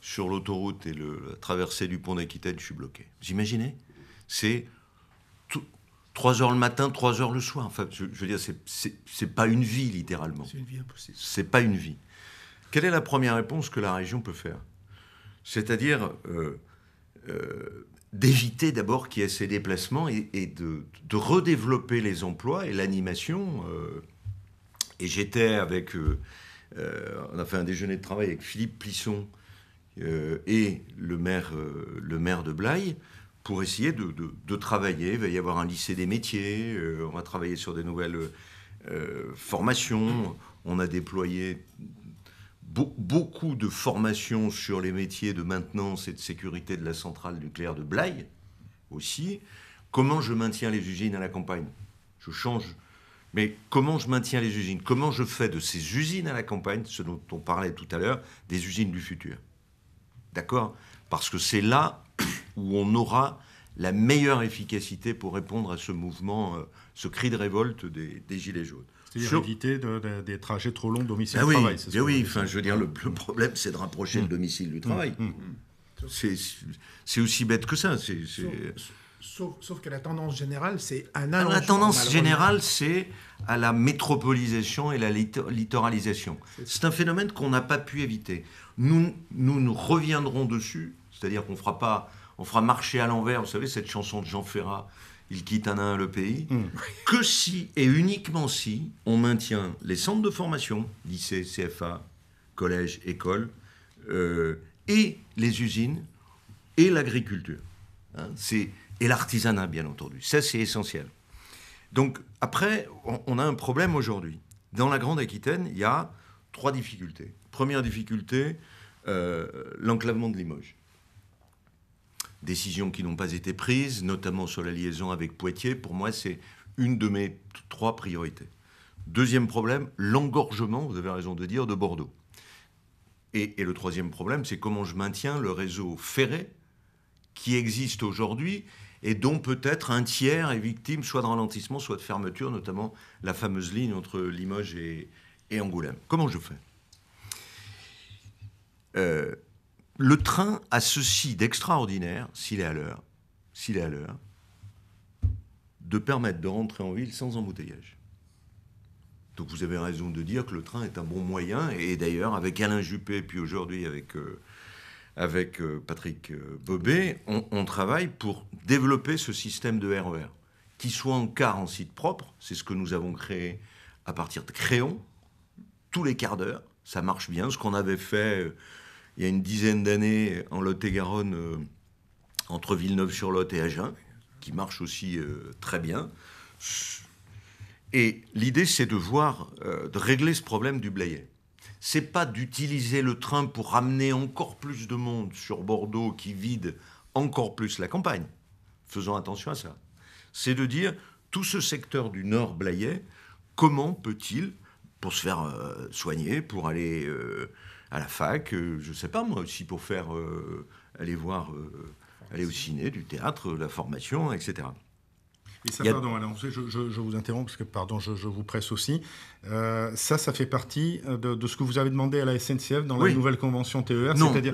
sur l'autoroute et la traversée du pont d'Aquitaine, je suis bloqué. Vous imaginez C'est 3 h le matin, 3 h le soir. Enfin, je, veux dire, c'est pas une vie, littéralement. C'est une vie impossible. C'est pas une vie. Quelle est la première réponse que la région peut faire C'est-à-dire euh, euh, d'éviter d'abord qu'il y ait ces déplacements et, de, redévelopper les emplois et l'animation. Euh. et j'étais avec, euh, euh, on a fait un déjeuner de travail avec Philippe Plisson et le maire, le maire de Blaye pour essayer de, de, travailler. Il va y avoir un lycée des métiers, on va travailler sur des nouvelles formations. On a déployé beaucoup de formations sur les métiers de maintenance et de sécurité de la centrale nucléaire de Blaye aussi. Comment je maintiens les usines à la campagne Je change. Mais comment je maintiens les usines Comment je fais de ces usines à la campagne, ce dont on parlait tout à l'heure, des usines du futur D'accord Parce que c'est là où on aura la meilleure efficacité pour répondre à ce mouvement, euh, ce cri de révolte des, des Gilets jaunes. C'est-à-dire éviter des trajets trop longs domicile-travail. Ah oui, oui enfin, je veux dire, le, problème, c'est de rapprocher le mm. domicile du mm. travail. Mm. C'est aussi bête que ça. C'est... Sauf, que la tendance générale, c'est un allongement. La tendance générale, c'est à la métropolisation et la littoralisation. C'est un phénomène qu'on n'a pas pu éviter. Nous, nous, nous reviendrons dessus, c'est-à-dire qu'on fera pas, on fera marcher à l'envers, vous savez, cette chanson de Jean Ferrat, il quitte le pays, hmm. que si et uniquement si on maintient les centres de formation, lycée, CFA, collège école, euh, et les usines, et l'agriculture, hein, c'est, et l'artisanat bien entendu. Ça c'est essentiel. Donc après, on, a un problème aujourd'hui. Dans la Grande Aquitaine, il y a trois difficultés. Première difficulté, euh, l'enclavement de Limoges décisions qui n'ont pas été prises, notamment sur la liaison avec Poitiers. Pour moi, c'est une de mes trois priorités. Deuxième problème, l'engorgement, vous avez raison de dire, de Bordeaux. Et, le troisième problème, c'est comment je maintiens le réseau ferré qui existe aujourd'hui et dont peut-être un tiers est victime soit de ralentissement, soit de fermeture, notamment la fameuse ligne entre Limoges et, Angoulême. Comment je fais euh, le train a ceci d'extraordinaire, s'il est à l'heure, s'il est à l'heure, de permettre de rentrer en ville sans embouteillage. Donc vous avez raison de dire que le train est un bon moyen, et d'ailleurs avec Alain Juppé, puis aujourd'hui avec, euh, avec euh, Patrick euh, Bobet, on, travaille pour développer ce système de RER, e qui soit en car en site propre, c'est ce que nous avons créé à partir de Créon, tous les quarts d'heure, ça marche bien, ce qu'on avait fait il y a une dizaine d'années en Lot-et-Garonne, euh, entre Villeneuve-sur-Lot et Agen, qui marche aussi euh, très bien. Et l'idée, c'est de voir, euh, de régler ce problème du Blayet. C'est pas d'utiliser le train pour ramener encore plus de monde sur Bordeaux qui vide encore plus la campagne. Faisons attention à ça. C'est de dire tout ce secteur du Nord Blayet, comment peut-il, pour se faire soigner, pour aller à la fac, euh, je ne sais pas moi, aussi pour faire euh, aller voir, euh, aller au ciné, du théâtre, la formation, etc. Et ça, pardon, alors, je, vous interromps parce que, pardon, je, vous presse aussi. ça, ça fait partie de, ce que vous avez demandé à la SNCF dans la nouvelle convention TER. Non, c'est-à-dire.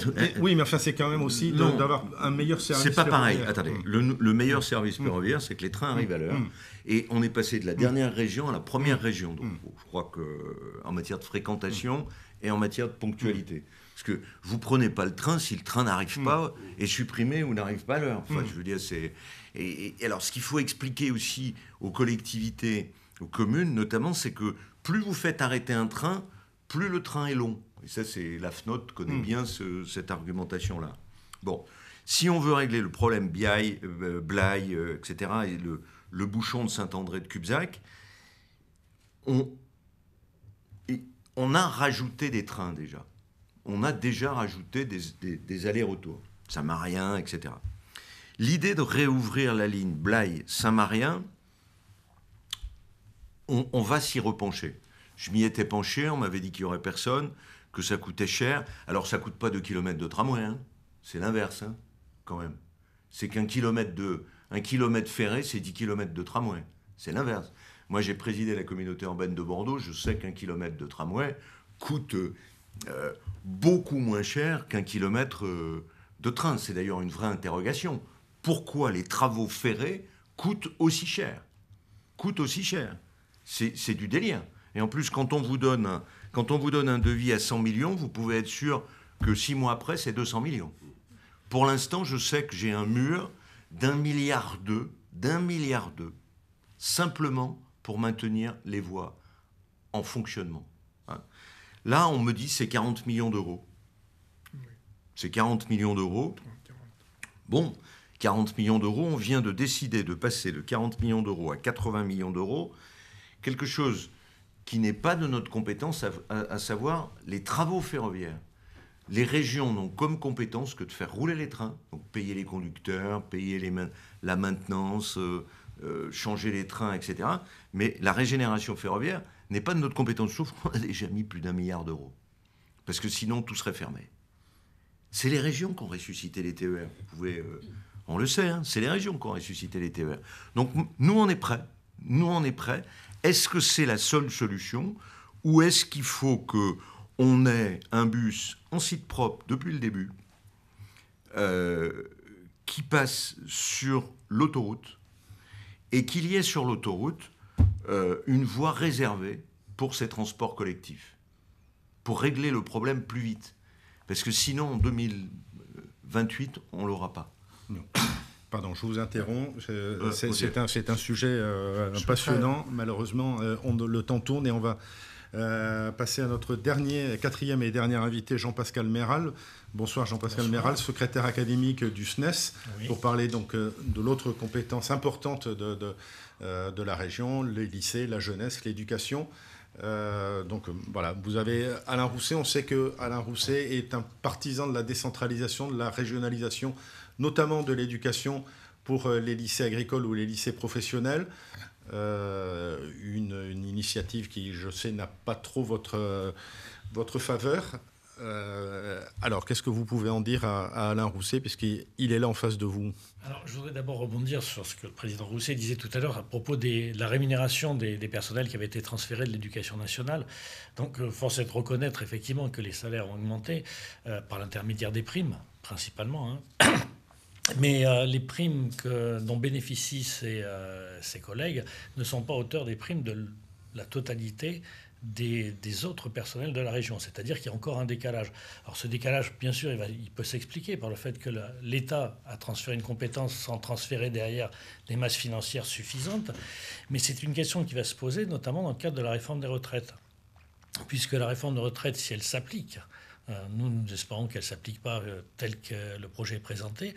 oui, mais enfin, c'est quand même aussi d'avoir un meilleur service. C'est pas pareil. Attendez, mm. le, meilleur mm. service mm. ferroviaire, c'est que les trains arrivent à l'heure. Et on est passé de la dernière région à la première région. Donc, je crois que en matière de fréquentation, et en matière de ponctualité. Parce que vous prenez pas le train si le train n'arrive mm. pas et supprimé ou n'arrive pas à l'heure. Enfin, mm. je veux dire, c'est. Et, alors, ce qu'il faut expliquer aussi aux collectivités, aux communes notamment, c'est que plus vous faites arrêter un train, plus le train est long. Et ça, c'est la FNOT connaît mm. bien cette argumentation-là. Bon, si on veut régler le problème Biaille, euh, Blaye, euh, etc., et le, le bouchon de Saint-André de Cubzac, on, on a rajouté des trains déjà. On a déjà rajouté des, des, des allers-retours. Saint-Marien, etc. L'idée de réouvrir la ligne Blaye-Saint-Marien, on, va s'y repencher. Je m'y étais penché, on m'avait dit qu'il n'y aurait personne, que ça coûtait cher. Alors ça coûte pas 2 km de tramway, hein. c'est l'inverse hein, quand même. C'est qu'un kilomètre de un kilomètre ferré, c'est 10 km de tramway. C'est l'inverse. Moi, j'ai présidé la communauté urbaine de Bordeaux. Je sais qu'un kilomètre de tramway coûte euh, beaucoup moins cher qu'un kilomètre euh, de train. C'est d'ailleurs une vraie interrogation. Pourquoi les travaux ferrés coûtent aussi cher Coûtent aussi cher. C'est du délire. Et en plus, quand on, vous donne un, quand on vous donne un devis à 100 millions, vous pouvez être sûr que six mois après, c'est 200 millions. Pour l'instant, je sais que j'ai un mur d'un milliard d'eux, d'un milliard d'eux, simplement pour maintenir les voies en fonctionnement. Hein. Là, on me dit c'est 40 millions d'euros. C'est 40 millions d'euros. Bon, 40 millions d'euros, on vient de décider de passer de 40 millions d'euros à 80 millions d'euros, quelque chose qui n'est pas de notre compétence, à, savoir les travaux ferroviaires. Les régions n'ont comme compétence que de faire rouler les trains, donc payer les conducteurs, payer la maintenance, euh, euh, changer les trains, etc. Mais la régénération ferroviaire n'est pas de notre compétence. Sauf qu'on a déjà mis plus d'un milliard d'euros. Parce que sinon, tout serait fermé. C'est les régions qui ont ressuscité les TER. Euh, on le sait, hein, c'est les régions qui ont ressuscité les TER. Donc nous, on est prêts. Nous, on est prêts. Est-ce que c'est la seule solution ou est-ce qu'il faut que on ait un bus en site propre depuis le début euh, qui passe sur l'autoroute et qu'il y ait sur l'autoroute euh, une voie réservée pour ces transports collectifs, pour régler le problème plus vite. Parce que sinon, en 2028, on ne l'aura pas. Non. Pardon, je vous interromps. Euh, c'est un, sujet euh, passionnant. Malheureusement, on, le temps tourne et on va euh, passer à notre dernier, quatrième et dernier invité, Jean-Pascal Méral. Bonsoir Jean-Pascal Méral, secrétaire académique du SNES, pour parler donc euh, de l'autre compétence importante de, euh, de, la région, les lycées, la jeunesse, l'éducation. donc voilà, vous avez Alain Rousset, on sait que Alain Rousset est un partisan de la décentralisation, de la régionalisation, notamment de l'éducation pour les lycées agricoles ou les lycées professionnels. Euh, une, initiative qui, je sais, n'a pas trop votre, votre faveur. Euh, alors, qu'est-ce que vous pouvez en dire à, Alain Rousset, puisqu'il est là en face de vous Alors, je voudrais d'abord rebondir sur ce que le président Rousset disait tout à l'heure à propos des, de la rémunération des, personnels qui avaient été transférés de l'éducation nationale. Donc, euh, force est de reconnaître effectivement que les salaires ont augmenté par l'intermédiaire des primes, principalement. Hein. Mais euh, les primes dont bénéficient ses, euh, collègues ne sont pas auteurs des primes de la totalité des, autres personnels de la région. C'est-à-dire qu'il y a encore un décalage. Alors ce décalage, bien sûr, il, il peut s'expliquer par le fait que l'État a transféré une compétence sans transférer derrière des masses financières suffisantes. Mais c'est une question qui va se poser, notamment dans le cadre de la réforme des retraites. Puisque la réforme des retraites, si elle s'applique, euh, nous, nous espérons qu'elle s'applique pas euh, tel que le projet présenté,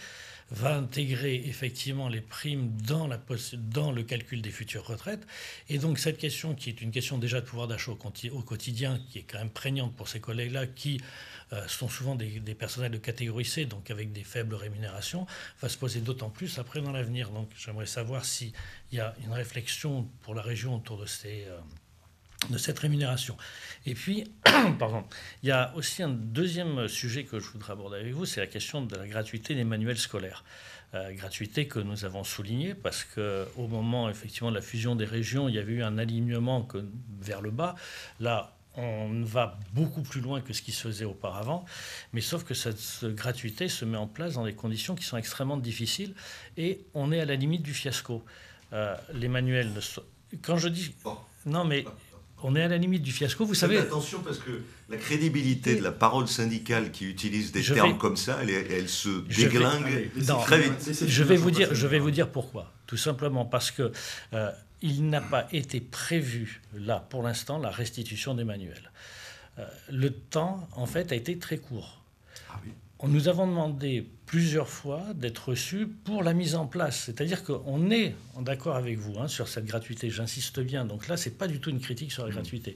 va intégrer effectivement les primes dans, la, dans le calcul des futures retraites. Et donc cette question, qui est une question déjà de pouvoir d'achat au, quotidien, qui est quand même prégnante pour ces collègues-là, qui euh, sont souvent des, des, personnels de catégorie C, donc avec des faibles rémunérations, va se poser d'autant plus après dans l'avenir. Donc j'aimerais savoir s'il y a une réflexion pour la région autour de ces de cette rémunération. Et puis, pardon, il y a aussi un deuxième sujet que je voudrais aborder avec vous, c'est la question de la gratuité des manuels scolaires. Euh, gratuité que nous avons soulignée parce que au moment effectivement de la fusion des régions, il y avait eu un alignement vers le bas. Là, on va beaucoup plus loin que ce qui se faisait auparavant, mais sauf que cette gratuité se met en place dans des conditions qui sont extrêmement difficiles et on est à la limite du fiasco. Euh, les manuels, quand je dis non, mais on est à la limite du fiasco. Vous savez. Attention parce que la crédibilité de la parole syndicale qui utilise des termes comme ça, elle, se déglingue très vite. Je vais vous dire, je vais vous dire pourquoi. Tout simplement parce que euh, il n'a pas été prévu là pour l'instant la restitution des manuels. Euh, le temps en fait a été très court. Ah oui nous avons demandé plusieurs fois d'être reçus pour la mise en place. C'est-à-dire qu'on est d'accord avec vous hein, sur cette gratuité, j'insiste bien. Donc là, ce n'est pas du tout une critique sur la mmh. gratuité.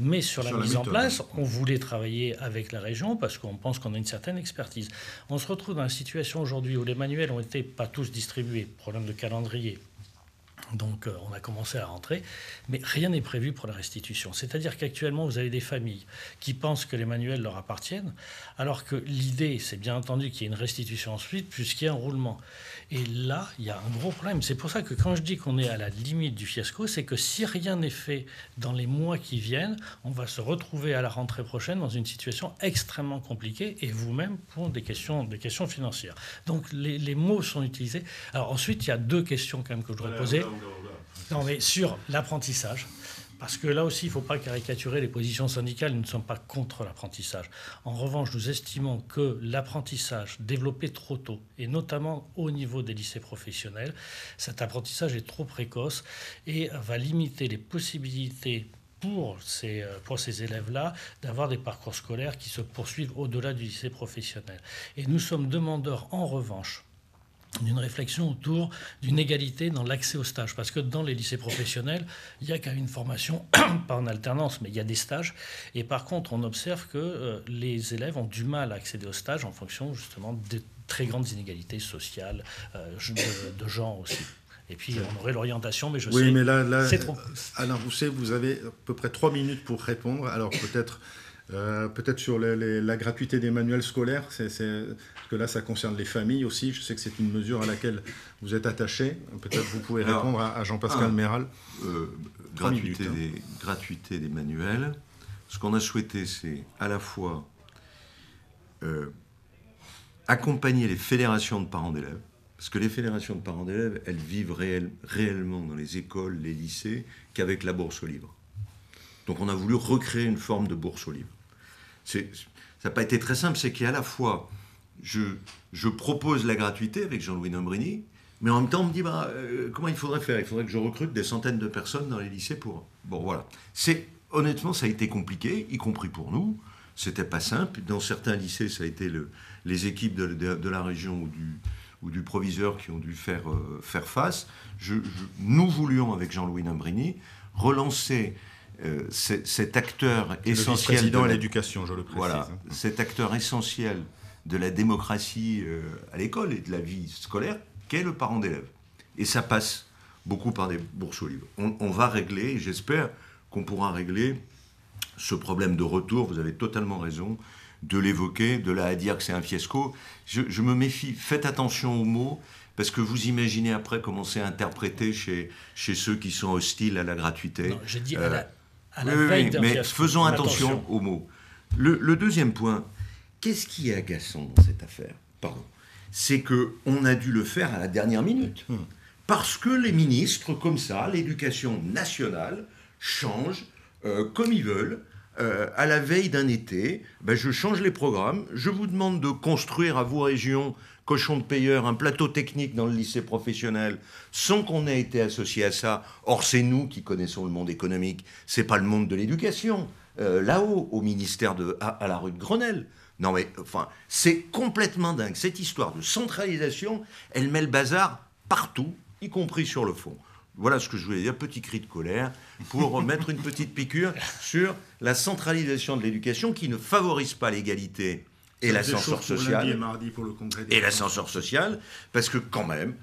Mais sur, la, mise en place, on voulait travailler avec la région parce qu'on pense qu'on a une certaine expertise. On se retrouve dans une situation aujourd'hui où les manuels ont été pas tous distribués, problème de calendrier, donc euh, on a commencé à rentrer, mais rien n'est prévu pour la restitution. C'est-à-dire qu'actuellement, vous avez des familles qui pensent que les manuels leur appartiennent, alors que l'idée, c'est bien entendu qu'il y ait une restitution ensuite, puisqu'il y a un roulement. Et là, il y a un gros problème. C'est pour ça que quand je dis qu'on est à la limite du fiasco, c'est que si rien n'est fait dans les mois qui viennent, on va se retrouver à la rentrée prochaine dans une situation extrêmement compliquée, et vous-même pour des questions, financières. Donc les, les, mots sont utilisés. Alors ensuite, il y a deux questions quand même que je voudrais poser. Non, mais sur l'apprentissage. Parce que là aussi, il ne faut pas caricaturer les positions syndicales, nous ne sommes pas contre l'apprentissage. En revanche, nous estimons que l'apprentissage développé trop tôt, et notamment au niveau des lycées professionnels, cet apprentissage est trop précoce et va limiter les possibilités pour ces, euh, pour ces élèves-là d'avoir des parcours scolaires qui se poursuivent au-delà du lycée professionnel. Et nous sommes demandeurs, en revanche, d'une réflexion autour d'une égalité dans l'accès aux stages. Parce que dans les lycées professionnels, il n'y a qu'à une formation, pas en alternance, mais il y a des stages. Et par contre, on observe que euh, les élèves ont du mal à accéder aux stages en fonction justement des très grandes inégalités sociales, euh, de, genre aussi. Et puis on aurait l'orientation, mais je sais. Oui, mais là, c'est trop. Euh, Alain Rousset, vous avez à peu près trois minutes pour répondre. Alors peut-être euh, peut-être sur la gratuité des manuels scolaires, c'est, parce que là, ça concerne les familles aussi. Je sais que c'est une mesure à laquelle vous êtes attaché. Peut-être vous pouvez répondre à, Jean-Pascal ah, Méral. Euh, gratuité, hein. des, gratuité des manuels. Ce qu'on a souhaité, c'est à la fois euh, accompagner les fédérations de parents d'élèves, parce que les fédérations de parents d'élèves, elles vivent réellement dans les écoles, les lycées, qu'avec la bourse au livre. Donc on a voulu recréer une forme de bourse au livre ça n'a pas été très simple, c'est qu'à la fois, je, je, propose la gratuité avec Jean-Louis Nombrini, mais en même temps, on me dit bah, euh, comment il faudrait faire Il faudrait que je recrute des centaines de personnes dans les lycées pour. Bon, voilà. C'est honnêtement, ça a été compliqué, y compris pour nous. C'était pas simple. Dans certains lycées, ça a été le, les équipes de, de, la région ou du, ou du proviseur qui ont dû faire, euh, faire face. Je, nous voulions, avec Jean-Louis Nambrini, relancer euh, c'est cet acteur essentiel. dans de l'éducation, je le précise. Voilà, hein. cet acteur essentiel de la démocratie euh, à l'école et de la vie scolaire, qu'est le parent d'élève. Et ça passe beaucoup par des bourses au livres. On, va régler, j'espère qu'on pourra régler ce problème de retour, vous avez totalement raison, de l'évoquer, de là à dire que c'est un fiasco. Je, me méfie, faites attention aux mots, parce que vous imaginez après comment c'est interprété chez, chez ceux qui sont hostiles à la gratuité. Non, euh, oui, mais Faisons attention, aux mots. Le, deuxième point, qu'est-ce qui est agaçant dans cette affaire Pardon. C'est que a dû le faire à la dernière minute. Hmm. Parce que les ministres, comme ça, l'éducation nationale, change euh, comme ils veulent. Euh, à la veille d'un été, ben, je change les programmes, je vous demande de construire à vos régions cochon de payeur, un plateau technique dans le lycée professionnel, sans qu'on ait été associé à ça. Or, c'est nous qui connaissons le monde économique, c'est pas le monde de l'éducation, euh, là-haut, au ministère de, à, la rue de Grenelle. Non mais, enfin, c'est complètement dingue. Cette histoire de centralisation, elle met le bazar partout, y compris sur le fond. Voilà ce que je voulais dire, petit cri de colère, pour mettre une petite piqûre sur la centralisation de l'éducation qui ne favorise pas l'égalité et l'ascenseur social. Et, l'ascenseur social, parce que quand même,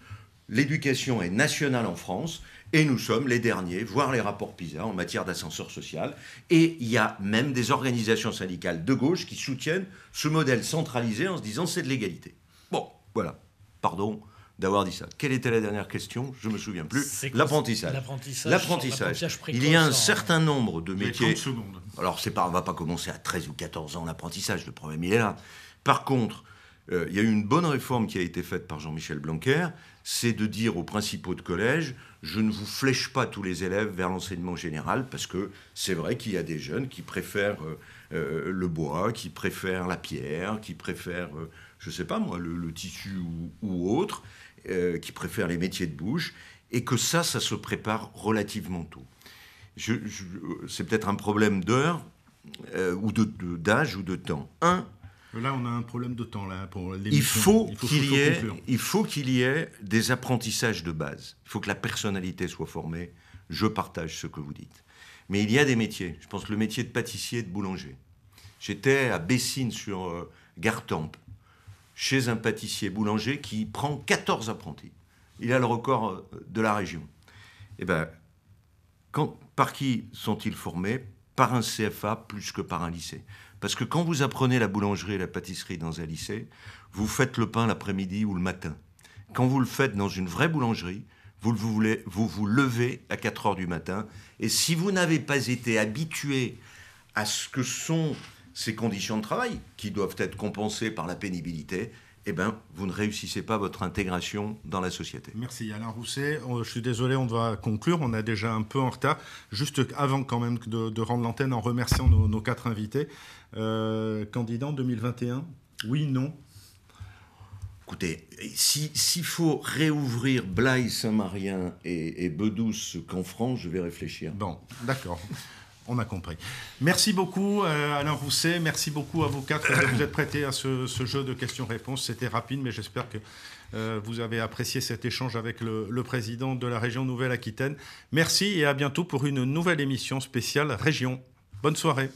l'éducation est nationale en France et nous sommes les derniers, voire les rapports PISA en matière d'ascenseur social. Et il y a même des organisations syndicales de gauche qui soutiennent ce modèle centralisé en se disant c'est de l'égalité. Bon, voilà. Pardon, d'avoir dit ça. Quelle était la dernière question Je ne me souviens plus. L'apprentissage. L'apprentissage. Il y a un hein. certain nombre de métiers. Alors, pas, on ne va pas commencer à 13 ou 14 ans l'apprentissage, le problème il est là. Par contre, euh, il y a eu une bonne réforme qui a été faite par Jean-Michel Blanquer, c'est de dire aux principaux de collège, je ne vous flèche pas tous les élèves vers l'enseignement général, parce que c'est vrai qu'il y a des jeunes qui préfèrent euh, euh, le bois, qui préfèrent la pierre, qui préfèrent, je ne sais pas moi, le, tissu ou, ou, autre, euh, qui préfèrent les métiers de bouche, et que ça, ça se prépare relativement tôt. Je, euh, c'est peut-être un problème d'heure, euh, ou de, d'âge, ou de temps. Un, Là, on a un problème de temps. Là, pour il faut, il, faut qu'il y ait, il faut qu'il y ait des apprentissages de base. Il faut que la personnalité soit formée. Je partage ce que vous dites. Mais il y a des métiers. Je pense le métier de pâtissier et de boulanger. J'étais à Bessines sur Gartempe chez un pâtissier boulanger qui prend 14 apprentis. Il a le record euh, de la région. Eh bien, par qui sont-ils formés Par un CFA plus que par un lycée. Parce que quand vous apprenez la boulangerie et la pâtisserie dans un lycée, vous faites le pain l'après-midi ou le matin. Quand vous le faites dans une vraie boulangerie, vous, vous vous levez à 4 heures du matin. Et si vous n'avez pas été habitué à ce que sont ces conditions de travail qui doivent être compensées par la pénibilité, eh ben, vous ne réussissez pas votre intégration dans la société. Merci Alain Rousset. Oh, je suis désolé, on doit conclure. On est déjà un peu en retard. Juste avant quand même de, rendre l'antenne en remerciant nos, quatre invités. Euh, candidat 2021, oui, non Écoutez, s'il faut réouvrir Blaye, Saint-Marien et, et Bedouce, france je vais réfléchir. Bon, d'accord. On a compris. Merci beaucoup euh, Alain Rousset, merci beaucoup à vous quatre de vous êtes prêtés à ce, jeu de questions-réponses. C'était rapide, mais j'espère que euh, vous avez apprécié cet échange avec le, le président de la région Nouvelle-Aquitaine. Merci et à bientôt pour une nouvelle émission spéciale Région. Bonne soirée.